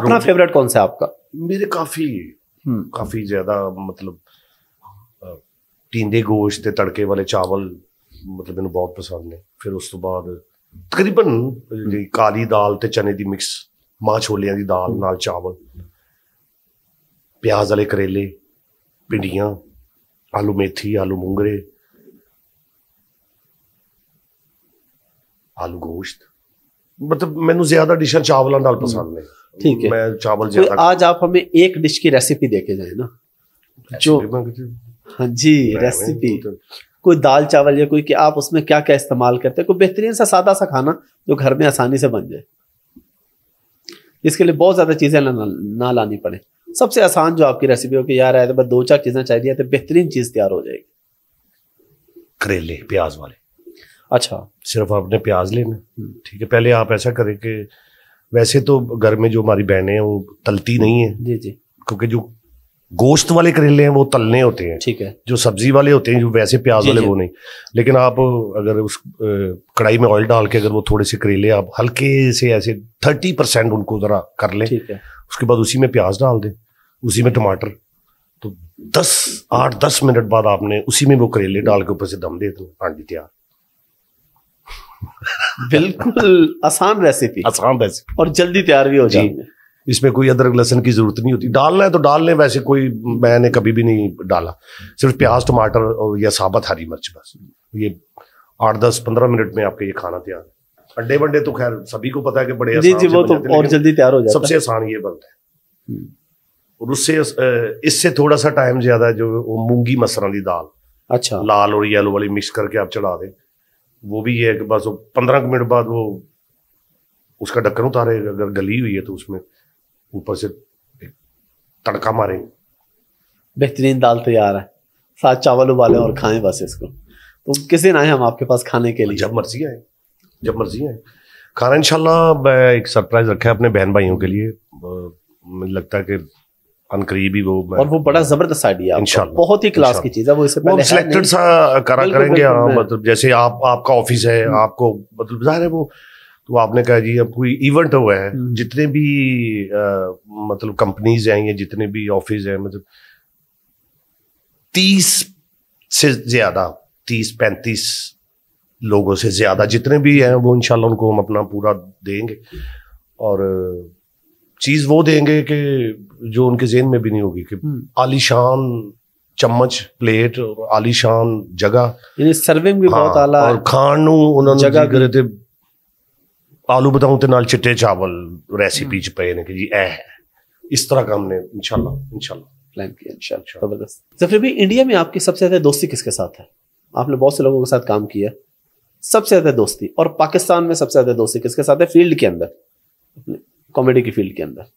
अपना फेवरेट कौन सा आपका मेरे काफी हम्म। काफी ज्यादा मतलब ਟੀਂਡੇ ਗੋਸ਼ ਤੇ ਤੜਕੇ ਵਾਲੇ ਚਾਵਲ ਮਤਲਬ ਇਹਨੂੰ ਬਹੁਤ ਪਸੰਦ ਨੇ ਫਿਰ ਉਸ ਤੋਂ ਬਾਅਦ ਤਕਰੀਬਨ ਜਿਹੜੀ ਕਾਲੀ ਦਾਲ ਤੇ ਚਨੇ ਦੀ ਮਿਕਸ ਮਾਂ ਛੋਲਿਆਂ ਦੀ ਦਾਲ ਨਾਲ ਚਾਵਲ ਪਿਆਜ਼ ਵਾਲੇ ਕਰੇਲੇ ਭਿੰਡੀਆਂ ਆਲੂ ਮੇਥੀ ਆਲੂ ਮੂੰਗਰੇ ਆਲੂ ਗੋਸ਼ਤ ਮੈਨੂੰ ਜ਼ਿਆਦਾ ਡਿਸ਼ਾਂ ਚਾਵਲਾਂ ਨਾਲ ਪਸੰਦ ਨੇ ਠੀਕ ਹੈ ਮੈਂ ਚਾਵਲ ਜ਼ਿਆਦਾ ਅੱਜ ਆਪ ਹਮੇ ਇੱਕ ਡਿਸ਼ ਕੀ ਰੈਸਿਪੀ ਦੇ ਕੇ ਜਾਏ ਨਾ ਜੋ हाँ जी रेसिपी कोई दाल चावल या कोई कि आप उसमें क्या क्या इस्तेमाल करते हैं कोई बेहतरीन सा सादा सा खाना जो घर में आसानी से बन जाए इसके लिए बहुत ज़्यादा चीज़ें ना, ना लानी पड़े सबसे आसान जो आपकी रेसिपी हो कि यार आए तो बस दो चार चीज़ें चाहिए तो बेहतरीन चीज़ तैयार हो जाएगी करेले प्याज वाले अच्छा सिर्फ आपने प्याज लेना हम्म। ठीक है पहले आप ऐसा करें कि वैसे तो घर में जो हमारी बहनें हैं वो तलती नहीं है जी जी क्योंकि जो गोश्त वाले करेले हैं वो तलने होते हैं ठीक है जो सब्जी वाले होते हैं जो वैसे प्याज वाले वो नहीं लेकिन आप अगर उस कढ़ाई में ऑयल डाल के अगर वो थोड़े से करेले आप हल्के से ऐसे थर्टी परसेंट उनको ज़रा कर लें उसके बाद उसी में प्याज डाल दें उसी में टमाटर तो दस आठ दस मिनट बाद आपने उसी में वो करेले डाल के ऊपर से दम दे दें हांडी तैयार बिल्कुल आसान रेसिपी आसान रेसिपी और जल्दी तैयार भी हो जाए इसमें कोई अदरक लहसन की ज़रूरत नहीं होती डालना है तो डाल लें वैसे कोई मैंने कभी भी नहीं डाला सिर्फ प्याज टमाटर और या साबत हरी मिर्च बस ये आठ दस पंद्रह मिनट में आपका ये खाना तैयार है अंडे वंडे तो खैर सभी को पता है कि बड़े जी जी वो तो और जल्दी तैयार हो जाता सबसे आसान ये बनता है हम्म। और उससे इससे थोड़ा सा टाइम ज़्यादा जो मूंगी मसर की दाल अच्छा लाल और येलो वाली मिक्स करके आप चढ़ा दें वो भी ये है कि बस पंद्रह मिनट बाद वो उसका ढक्कन उतारे अगर गली हुई है तो उसमें ऊपर से तड़का मारे बेहतरीन दाल तैयार है साथ चावल उबाले और खाएं बस इसको तो किसी ना हम आपके पास खाने के लिए जब मर्जी आए जब मर्जी आए खाना इंशाल्लाह एक सरप्राइज रखा है अपने बहन भाइयों के लिए मुझे लगता है कि अनकरीबी वो मैं और वो बड़ा जबरदस्त आइडिया इंशाल्लाह बहुत ही क्लास की चीज है वो इसे पहले सिलेक्टेड सा करा करेंगे मतलब जैसे आप आपका ऑफिस है हम्म। आपको मतलब जाहिर है वो तो आपने कहा जी अब कोई इवेंट हुआ है हम्म। जितने भी आ, मतलब कंपनीज हैं या जितने भी ऑफिस हैं मतलब तीस से ज्यादा तीस पैंतीस लोगों से ज्यादा जितने भी हैं वो इनशाला उनको हम अपना पूरा देंगे और चीज वो देंगे कि जो उनके जेन में भी नहीं होगी कि हम्म। आलिशान चम्मच प्लेट और आलिशान जगह सर्विंग भी हाँ, बहुत आला और खानू उन्होंने जगह ਨੂੰ ਜਗ੍ਹਾ आलू ਬਤਾਉਂ ਤੇ चिट्टे चावल रेसिपी ਰੈਸਿਪੀ ਚ ਪਏ ਨੇ ਕਿ ਜੀ ਇਹ इस तरह का हमने इनशाला इनशाला प्लान किया इंशाल्लाह अच्छा। जबरदस्त जफर भाई इंडिया में आपकी सबसे ज़्यादा दोस्ती किसके साथ है आपने बहुत से लोगों के साथ काम किया सबसे ज़्यादा दोस्ती और पाकिस्तान में सबसे ज़्यादा दोस्ती किसके साथ है फील्ड के अंदर कॉमेडी की फील्ड के अंदर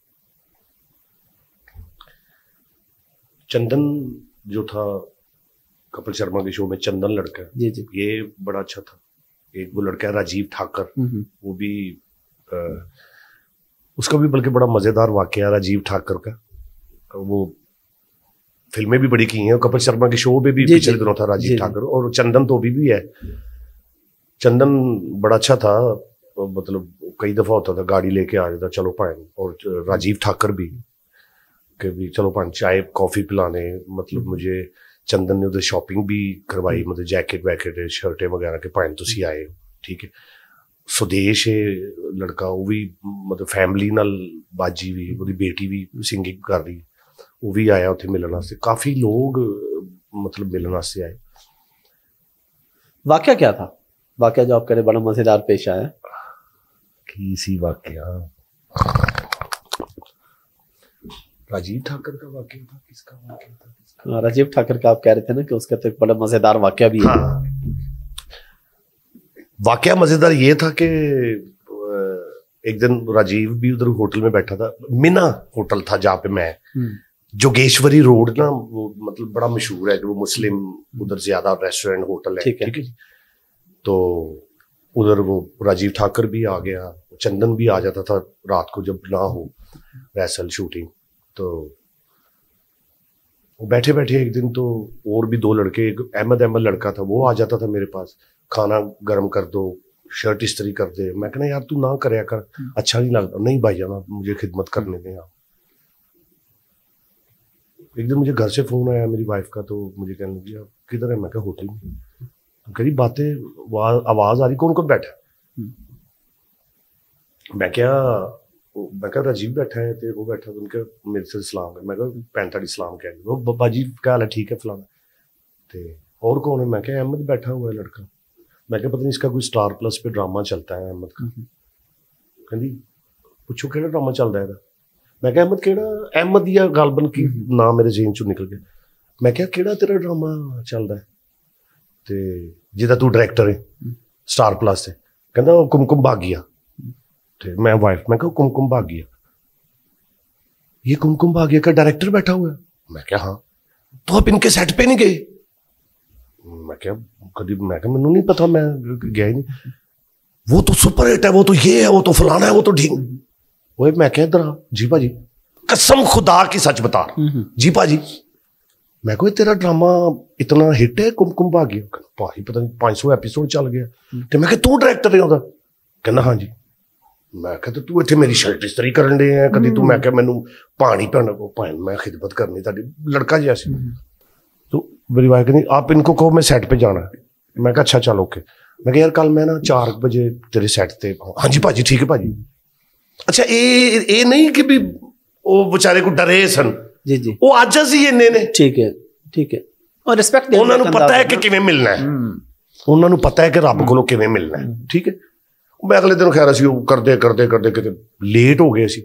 चंदन जो था कपिल शर्मा के शो में चंदन लड़का जी जी ये बड़ा अच्छा था एक वो लड़का है राजीव ठाकर वो भी आ, उसका भी बल्कि बड़ा मज़ेदार वाक्य है राजीव ठाकर का वो फिल्में भी बड़ी की हैं कपिल शर्मा के शो में भी पिछले दिनों था राजीव ठाकर और चंदन तो अभी भी है चंदन बड़ा अच्छा था मतलब कई दफ़ा होता था गाड़ी लेके आ जाता चलो पाएंगे और राजीव ठाकर भी कि भी चलो पान चाय कॉफ़ी पिलाने मतलब मुझे चंदन ने उधर शॉपिंग भी करवाई हम्म। मतलब जैकेट वैकेट शर्टें वगैरह के पाए तुम तो आए हो ठीक है सुदेश है लड़का ਉਹ भी मतलब फैमिली नाल बाजी भी वो बेटी भी सिंगिंग कर रही वो भी आया ਉੱਥੇ मिलने ਵਾਸਤੇ ਕਾਫੀ ਲੋਕ मतलब मिलने वास्ते आए वाक्य क्या था वाक्य जो आप कह रहे बड़ा मजेदार पेश आया की सी वाक्य हाँ। राजीव ठाकर का वाक्य था किसका वाक्य था हाँ, राजीव ठाकर का आप कह रहे थे ना कि उसका तो एक बड़ा मजेदार वाक्य भी है हाँ। वाक्य मजेदार ये था कि एक दिन राजीव भी उधर होटल में बैठा था मिना होटल था जहां पे मैं हम्म। जोगेश्वरी रोड ना वो मतलब बड़ा मशहूर है कि वो मुस्लिम हम्म। उधर ज्यादा रेस्टोरेंट होटल है ठीक है, है तो उधर वो राजीव ठाकर भी आ गया चंदन भी आ जाता था रात को जब ना हो रेसल हम्म। शूटिंग तो बैठे बैठे एक दिन तो और भी दो लड़के एक अहमद अहमद लड़का था वो आ जाता था मेरे पास खाना गर्म कर दो शर्ट इस्त्री कर दे मैं कहना यार तू ना कर अच्छा नहीं लगता नहीं भाई जाना मुझे खिदमत करने दें आप एक दिन मुझे घर से फ़ोन आया मेरी वाइफ का तो मुझे कहने लगी आप किधर है मैं क्या होटल में गरीब तो बातें आवाज़ आ रही कौन कौन बैठा हम्म। मैं क्या ਮੈਂ ਕਿਹਾ ਰਾਜੀਵ ਬੈਠਾ ਹੈ ਤੇ ਉਹ ਬੈਠਾ ਤੁਨ ਕੇ ਮੇਰੇ ਸੇ ਸਲਾਮ ਹੈ ਮੈਂ ਕਹਿੰਦਾ ਕਿਹਾ ਪੈਂਤੜੀ ਸਲਾਮ ਕਹਿ ਉਹ ਬਾਜੀ ਕਹਾਂ ਲੈ ਠੀਕ ਹੈ ਫਲਾਣਾ ਤੇ ਹੋਰ ਕੋਣ ਹੈ ਮੈਂ ਕਹਿੰਦਾ ਅਹਿਮਦ ਬੈਠਾ ਹੋਇਆ ਲੜਕਾ ਮੈਂ ਕਹਿੰਦਾ ਪਤਾ ਨਹੀਂ ਇਸਕਾ ਕੋਈ ਸਟਾਰ ਪਲੱਸ ਤੇ ਡਰਾਮਾ ਚੱਲਦਾ ਹੈ ਅਹਿਮਦ ਦਾ ਕਹਿੰਦੀ ਪੁੱਛੋ ਕਿਹੜਾ ਡਰਾਮਾ ਚੱਲਦਾ ਇਹਦਾ ਮੈਂ ਕਹਿੰਦਾ ਅਹਿਮਦ ਕਿਹੜਾ ਅਹਿਮਦ ਦੀ ਗਲਬਨ ਕੀ ਨਾਮ ਮੇਰੇ ਜੀਨ ਚੋਂ ਨਿਕਲ ਗਿਆ ਮੈਂ ਕਹਿੰਦਾ ਕਿਹੜਾ ਤੇਰਾ ਡਰਾਮਾ ਚੱਲਦਾ ਹੈ ਤੇ ਜਿਹਦਾ ਤੂੰ ਡਾਇਰੈਕਟਰ ਹੈ ਸਟਾਰ ਪਲੱਸ ਤੇ ਕਹਿੰਦਾ ਕੁਮਕੁਮ ਭਾਗ ਗਿਆ थे मैं वाइफ मैं कहा कुमकुम भाग्य ये कुमकुम भाग्य का डायरेक्टर बैठा हुआ है मैं क्या हाँ तो आप इनके सेट पे नहीं गए मैं क्या कभी मैं क्या मैनू नहीं पता मैं गया ही नहीं वो तो सुपर हिट है वो तो ये है वो तो फलाना है वो तो ढींग वो मैं क्या इधर जी भाजी कसम खुदा की सच बता हम्म, हम्म। जी भाजी मैं कोई तेरा ड्रामा इतना हिट है कुमकुम भाग्य भाई पता नहीं पांच सौ एपिसोड चल गया हम्म। तो मैं तू डायरेक्टर है कहना हाँ जी ਮੈਂ ਕਿਹਾ ਤੂੰ ਇੱਥੇ ਮੇਰੀ ਸ਼ਰਟ ਇਸਤਰੀ ਕਰਨ ਦੇ ਆ ਕਦੀ ਤੂੰ ਮੈਂ ਕਿਹਾ ਮੈਨੂੰ ਪਾਣੀ ਪਾਣ ਕੋ ਪਾਣ ਮੈਂ ਖਿਦਮਤ ਕਰਨੀ ਤੁਹਾਡੀ ਲੜਕਾ ਜਿਹਾ ਸੀ ਤੋ ਮੇਰੀ ਵਾਈਫ ਕਹਿੰਦੀ ਆਪ ਇਨਕੋ ਕਹੋ ਮੈਂ ਸੈਟ ਪੇ ਜਾਣਾ ਮੈਂ ਕਿਹਾ ਅੱਛਾ ਚਲ ਓਕੇ ਮੈਂ ਕਿਹਾ ਯਾਰ ਕੱਲ ਮੈਂ ਨਾ 4 ਵਜੇ ਤੇਰੇ ਸੈਟ ਤੇ ਹਾਂਜੀ ਭਾਜੀ ਠੀਕ ਹੈ ਭਾਜੀ ਅੱਛਾ ਇਹ ਇਹ ਨਹੀਂ ਕਿ ਵੀ ਉਹ ਵਿਚਾਰੇ ਕੋ ਡਰੇ ਸਨ ਜੀ ਜੀ ਉਹ ਅੱਜ ਅਸੀਂ ਇੰਨੇ ਨੇ ਠੀਕ ਹੈ ਠੀਕ ਹੈ ਔਰ ਰਿਸਪੈਕਟ ਦੇ ਉਹਨਾਂ ਨੂੰ ਪਤਾ ਹੈ ਕਿ ਕਿਵੇਂ ਮਿਲਣਾ ਹੈ ਉਹਨਾਂ ਨੂੰ ਪਤਾ ਹੈ ਕਿ ਰੱਬ ਕੋਲੋਂ ਕਿਵੇਂ ਮਿਲਣਾ ਹੈ ਠੀਕ ਹੈ ਮੈਂ ਅਗਲੇ ਦਿਨ ਖੈਰ ਅਸੀਂ ਉਹ ਕਰਦੇ ਕਰਦੇ ਕਰਦੇ ਕਿਤੇ ਲੇਟ ਹੋ ਗਏ ਅਸੀਂ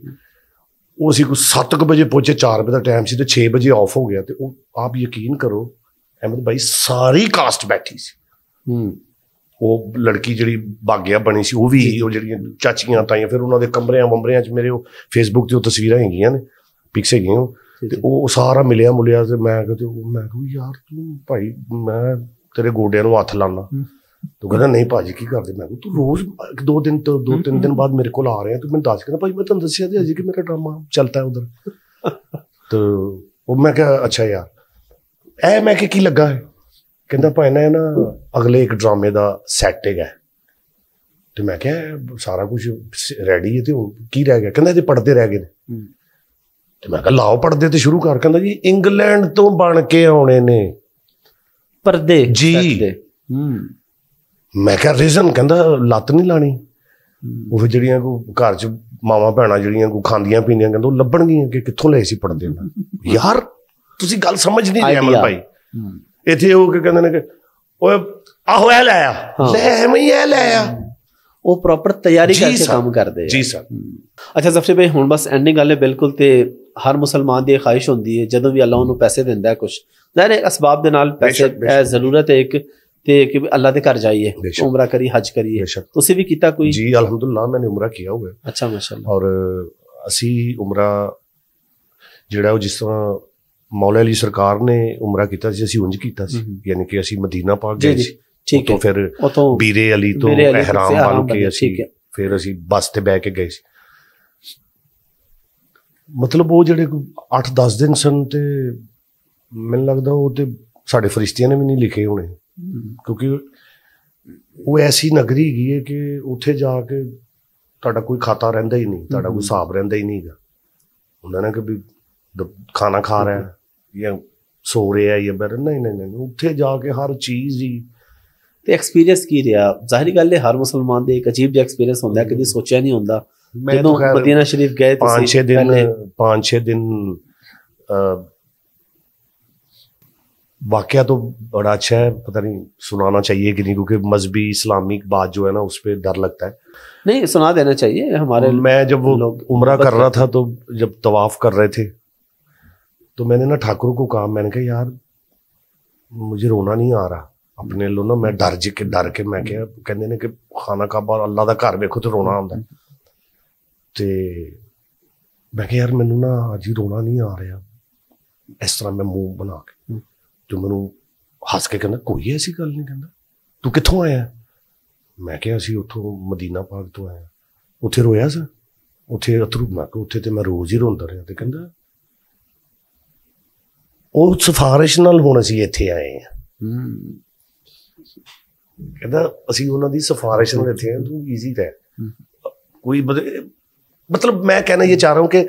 ਉਹ ਅਸੀਂ ਕੋਈ 7:00 ਵਜੇ ਪਹੁੰਚੇ 4 ਵਜੇ ਦਾ ਟਾਈਮ ਸੀ ਤੇ 6 ਵਜੇ ਆਫ ਹੋ ਗਿਆ ਤੇ ਉਹ ਆਪ ਯਕੀਨ ਕਰੋ ਅਹਿਮਦ ਭਾਈ ਸਾਰੀ ਕਾਸਟ ਬੈਠੀ ਸੀ ਹੂੰ ਉਹ ਲੜਕੀ ਜਿਹੜੀ ਬਾਗਿਆ ਬਣੀ ਸੀ ਉਹ ਵੀ ਉਹ ਜਿਹੜੀਆਂ ਚਾਚੀਆਂ ਤਾਈਆਂ ਫਿਰ ਉਹਨਾਂ ਦੇ ਕਮਰਿਆਂ ਬੰਬਰਿਆਂ 'ਚ ਮੇਰੇ ਉਹ ਫੇਸਬੁੱਕ ਤੇ ਉਹ ਤਸਵੀਰਾਂ ਹੈਗੀਆਂ ਨੇ ਪਿਕਸ ਹੈਗੀਆਂ ਉਹ ਤੇ ਉਹ ਸਾਰਾ ਮਿਲਿਆ ਮੁਲਿਆ ਤੇ ਮੈਂ ਕਹਿੰਦਾ ਮੈਂ ਕਹੂੰ ਯਾਰ ਤੂੰ ਭਾਈ ਮੈਂ ਤੇਰੇ ਗੋਡਿਆਂ ਨੂੰ ਹੱਥ ਲਾਣਾ ਤੂੰ ਕਹਿੰਦਾ ਨਹੀਂ ਭਾਜੀ ਕੀ ਕਰਦੇ ਮੈਂ ਤੂੰ ਰੋਜ਼ ਦੋ ਦਿਨ ਤੋਂ ਦੋ ਤਿੰਨ ਦਿਨ ਬਾਅਦ ਮੇਰੇ ਕੋਲ ਆ ਰਿਹਾ ਤੂੰ ਮੈਨੂੰ ਦੱਸ ਕਹਿੰਦਾ ਭਾਈ ਮੈਂ ਤੁਹਾਨੂੰ ਦੱਸਿਆ ਤੇ ਅਜੇ ਕਿ ਮੇਰਾ ਡਰਾਮਾ ਚੱਲਦਾ ਹੈ ਉਧਰ ਤੇ ਉਹ ਮੈਂ ਕਿਹਾ ਅੱਛਾ ਯਾਰ ਐ ਮੈਂ ਕਿ ਕੀ ਲੱਗਾ ਹੈ ਕਹਿੰਦਾ ਭਾਈ ਨਾ ਨਾ ਅਗਲੇ ਇੱਕ ਡਰਾਮੇ ਦਾ ਸੈਟ ਹੈਗਾ ਤੇ ਮੈਂ ਕਿਹਾ ਸਾਰਾ ਕੁਝ ਰੈਡੀ ਹੈ ਤੇ ਕੀ ਰਹਿ ਗਿਆ ਕਹਿੰਦਾ ਇਹਦੇ ਪੜਦੇ ਰਹਿ ਗਏ ਨੇ ਤੇ ਮੈਂ ਕਿਹਾ ਲਾਓ ਪੜਦੇ ਤੇ ਸ਼ੁਰੂ ਕਰ ਕਹਿੰਦਾ ਜੀ ਇੰਗਲੈਂਡ ਤੋਂ ਬਣ ਕੇ ਆਉਣੇ ਨੇ ਪਰਦੇ ਜੀ ਹੂੰ ਮੈਂ ਕਿਹਾ ਰੀਜ਼ਨ ਕਹਿੰਦਾ ਲੱਤ ਨਹੀਂ ਲਾਣੀ ਉਹ ਜਿਹੜੀਆਂ ਕੋ ਘਰ ਚ ਮਾਵਾ ਭੈਣਾ ਜਿਹੜੀਆਂ ਕੋ ਖਾਂਦੀਆਂ ਪੀਂਦੀਆਂ ਕਹਿੰਦਾ ਉਹ ਲੱਭਣਗੀਆਂ ਕਿ ਕਿੱਥੋਂ ਲਏ ਸੀ ਪੜਦੇ ਨਾ ਯਾਰ ਤੁਸੀਂ ਗੱਲ ਸਮਝ ਨਹੀਂ ਰਹੇ ਅਮਲ ਭਾਈ ਇੱਥੇ ਉਹ ਕਿ ਕਹਿੰਦੇ ਨੇ ਕਿ ਓਏ ਆਹੋ ਇਹ ਲੈ ਆ ਲੈ ਐਵੇਂ ਇਹ ਲੈ ਆ ਉਹ ਪ੍ਰੋਪਰ ਤਿਆਰੀ ਕਰਕੇ ਕੰਮ ਕਰਦੇ ਆ ਜੀ ਸਰ ਅੱਛਾ ਜਫਰ ਭਾਈ ਹੁਣ ਬਸ ਐਂਡਿੰਗ ਗੱਲ ਹੈ ਬਿਲਕੁਲ ਤੇ ਹਰ ਮੁਸਲਮਾਨ ਦੀ ਖਾਹਿਸ਼ ਹੁੰਦੀ ਹੈ ਜਦੋਂ ਵੀ ਅੱਲਾਹ ਉਹਨੂੰ ਪੈਸੇ ਦਿੰਦਾ ਹੈ ਕੁਝ ਜ਼ਾਹਿਰ ਹੈ ਅਸਬਾਬ ਦੇ ਨਾਲ ਪੈਸੇ ਇਹ ਜ਼ਰੂਰਤ ਹੈ ਇੱਕ ਤੇ ਕਿ ਅੱਲਾ ਦੇ ਘਰ ਜਾਈਏ ਉਮਰਾ ਕਰੀ ਹਜ ਕਰੀਏ ਤੁਸੀਂ ਵੀ ਕੀਤਾ ਕੋਈ ਜੀ ਅਲਹਮਦੁਲਿਲਾ ਮੈਨੇ ਉਮਰਾ ਕੀਤਾ ਹੋਇਆ ਅੱਛਾ ਮਾਸ਼ਾਅੱਲਾ ਔਰ ਅਸੀਂ ਉਮਰਾ ਜਿਹੜਾ ਉਹ ਜਿਸ ਤਰ੍ਹਾਂ ਮੌਲਾ ਅਲੀ ਸਰਕਾਰ ਨੇ ਉਮਰਾ ਕੀਤਾ ਸੀ ਅਸੀਂ ਉਂਝ ਕੀਤਾ ਸੀ ਯਾਨੀ ਕਿ ਅਸੀਂ ਮਦੀਨਾ ਪਾਕ ਗਏ ਸੀ ਠੀਕ ਹੈ ਫਿਰ ਬੀਰੇ ਅਲੀ ਤੋਂ ਇਹਰਾਮ ਬਣ ਕੇ ਅਸੀਂ ਫਿਰ ਅਸੀਂ ਬੱਸ ਤੇ ਬੈ ਕੇ ਗਏ ਸੀ ਮਤਲਬ ਉਹ ਜਿਹੜੇ 8-10 ਦਿਨ ਸਨ ਤੇ ਮੈਨੂੰ ਲੱਗਦਾ ਉਹ ਤੇ ਸਾਡੇ ਫਰਿਸ਼ਤਿਆਂ ਨੇ ਵੀ ਨਹੀਂ ਲਿਖੇ ਹੋਣੇ ਕਿਉਂਕਿ ਉਹ ਐਸੀ ਨਗਰੀ ਹੈਗੀ ਹੈ ਕਿ ਉੱਥੇ ਜਾ ਕੇ ਤੁਹਾਡਾ ਕੋਈ ਖਾਤਾ ਰਹਿੰਦਾ ਹੀ ਨਹੀਂ ਤੁਹਾਡਾ ਕੋਈ ਹਿਸਾਬ ਰਹਿੰਦਾ ਹੀ ਨਹੀਂਗਾ ਉਹਨਾਂ ਨੇ ਕਿ ਵੀ ਖਾਣਾ ਖਾ ਰਿਹਾ ਜਾਂ ਸੋ ਰਿਹਾ ਜਾਂ ਬਰ ਨਹੀਂ ਨਹੀਂ ਨਹੀਂ ਉੱਥੇ ਜਾ ਕੇ ਹਰ ਚੀਜ਼ ਹੀ ਤੇ ਐਕਸਪੀਰੀਅੰਸ ਕੀ ਰਿਹਾ ਜ਼ਾਹਰੀ ਗੱਲ ਹੈ ਹਰ ਮੁਸਲਮਾਨ ਦੇ ਇੱਕ ਅਜੀਬ ਜਿਹਾ ਐਕਸਪੀਰੀਅੰਸ ਹੁੰਦਾ ਕਿ ਜੀ ਸੋਚਿਆ ਨਹੀਂ ਹੁੰਦਾ ਤਾਂ ਮਦੀਨਾ ਸ਼ਰੀਫ ਗਏ ਤੁਸੀਂ 5-6 ਦਿਨ 5-6 ਦਿਨ वाक़ तो बड़ा अच्छा है पता नहीं सुनाना चाहिए कि नहीं क्योंकि मजहबी इस्लामिक बात जो है ना उस पर डर लगता है नहीं सुना देना चाहिए हमारे मैं जब वो उम्र कर रहा था तो जब तवाफ़ कर रहे थे तो मैंने ना ठाकुर को कहा मैंने कहा यार मुझे रोना नहीं आ रहा अपने लो ना मैं डर जी के डर के मैं क्या कहते ने कि खाना काबा अल्लाह का घर वेखो तो रोना आता ਤੇ ਮੈਂ यार ਯਾਰ ना ਨਾ रोना नहीं आ रहा इस तरह ਇਸ ਤਰ੍ਹਾਂ बना के ਤੂੰ ਮੈਨੂੰ ਹੱਸ ਕੇ ਕਹਿੰਦਾ ਕੋਈ ਐਸੀ ਗੱਲ ਨਹੀਂ ਕਹਿੰਦਾ ਤੂੰ ਕਿੱਥੋਂ ਆਇਆ ਮੈਂ ਕਿਹਾ ਅਸੀਂ ਉੱਥੋਂ ਮਦੀਨਾ ਪਾਕ ਤੋਂ ਆਇਆ ਉੱਥੇ ਰੋਇਆ ਸੀ ਉੱਥੇ ਅਥਰੂ ਮੈਂ ਕਿ ਉੱਥੇ ਤੇ ਮੈਂ ਰੋਜ਼ ਹੀ ਰੋਂਦਾ ਰਿਹਾ ਤੇ ਕਹਿੰਦਾ ਉਹ ਸਫਾਰਿਸ਼ ਨਾਲ ਹੁਣ ਅਸੀਂ ਇੱਥੇ ਆਏ ਆ ਕਹਿੰਦਾ ਅਸੀਂ ਉਹਨਾਂ ਦੀ ਸਫਾਰਿਸ਼ ਨਾਲ ਇੱਥੇ ਆਏ ਤੂੰ ਈਜ਼ੀ ਤੇ ਕੋਈ ਮਤਲਬ ਮੈਂ ਕਹਿਣਾ ਇਹ ਚਾਹ ਰਹਾ ਹਾਂ ਕਿ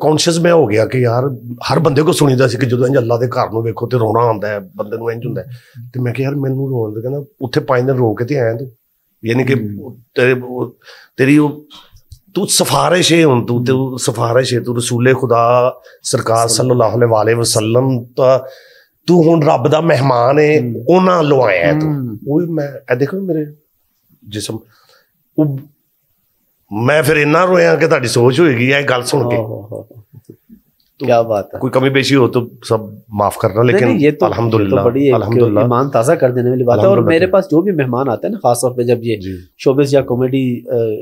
ਕੌਨਸ਼ੀਅਸ ਮੈਂ ਹੋ ਗਿਆ ਕਿ ਯਾਰ ਹਰ ਬੰਦੇ ਕੋ ਸੁਣੀਦਾ ਸੀ ਕਿ ਜਦੋਂ ਇੰਜ ਅੱਲਾ ਦੇ ਘਰ ਨੂੰ ਵੇਖੋ ਤੇ ਰੋਣਾ ਆਉਂਦਾ ਹੈ ਬੰਦੇ ਨੂੰ ਇੰਜ ਹੁੰਦਾ ਤੇ ਮੈਂ ਕਿਹਾ ਯਾਰ ਮੈਨੂੰ ਰੋਣ ਦੇ ਕਹਿੰਦਾ ਉੱਥੇ ਪੰਜ ਦਿਨ ਰੋ ਕੇ ਤੇ ਆਇਆ ਤੂੰ ਯਾਨੀ ਕਿ ਤੇਰੇ ਤੇਰੀ ਉਹ ਤੂੰ ਸਫਾਰਿਸ਼ ਹੈ ਹੁਣ ਤੂੰ ਤੂੰ ਸਫਾਰਿਸ਼ ਹੈ ਤੂੰ ਰਸੂਲੇ ਖੁਦਾ ਸਰਕਾਰ ਸੱਲੱਲਾਹੁ ਅਲੈਹਿ ਵਸੱਲਮ ਤਾਂ ਤੂੰ ਹੁਣ ਰੱਬ ਦਾ ਮਹਿਮਾਨ ਹੈ ਉਹਨਾਂ ਲਵਾਇਆ ਤੂੰ ਉਹ ਮੈਂ ਇਹ ਦੇਖੋ ਮੇਰੇ ਜਿਸਮ ਉਹ ਮੈਂ ਫਿਰ ਇੰਨਾ ਰੋਇਆ ਕਿ ਤੁਹਾਡੀ ਸੋਚ ਹੋਏਗੀ ਇਹ ਗੱਲ ਸੁਣ ਕੇ क्या बात है कोई कमी बेशी हो तो सब माफ करना लेकिन ये तो अल्हम्दुलिल्लाह तो बड़ी अल्हम्दुलिल्लाह ईमान ताज़ा कर देने वाली बात है और मेरे पास जो भी मेहमान आते हैं ना खासतौर पे जब ये शोबिस या कॉमेडी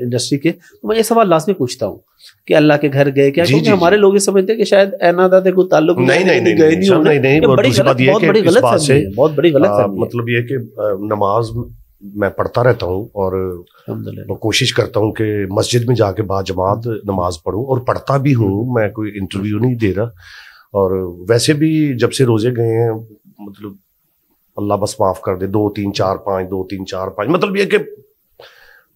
इंडस्ट्री के तो मैं ये सवाल में पूछता हूँ कि अल्लाह के घर गए क्या क्योंकि हमारे लोग ये समझते कि शायद ऐना दादे को ताल्लुक नहीं नहीं नहीं नहीं बहुत बड़ी गलत बहुत बड़ी गलत मतलब ये कि नमाज मैं पढ़ता रहता हूँ और मैं कोशिश करता हूँ कि मस्जिद में जाके जमात नमाज पढ़ूँ और पढ़ता भी हूँ हम्म। मैं कोई इंटरव्यू नहीं दे रहा और वैसे भी जब से रोज़े गए हैं मतलब अल्लाह बस माफ़ कर दे दो तीन चार पाँच दो तीन चार पाँच मतलब ये कि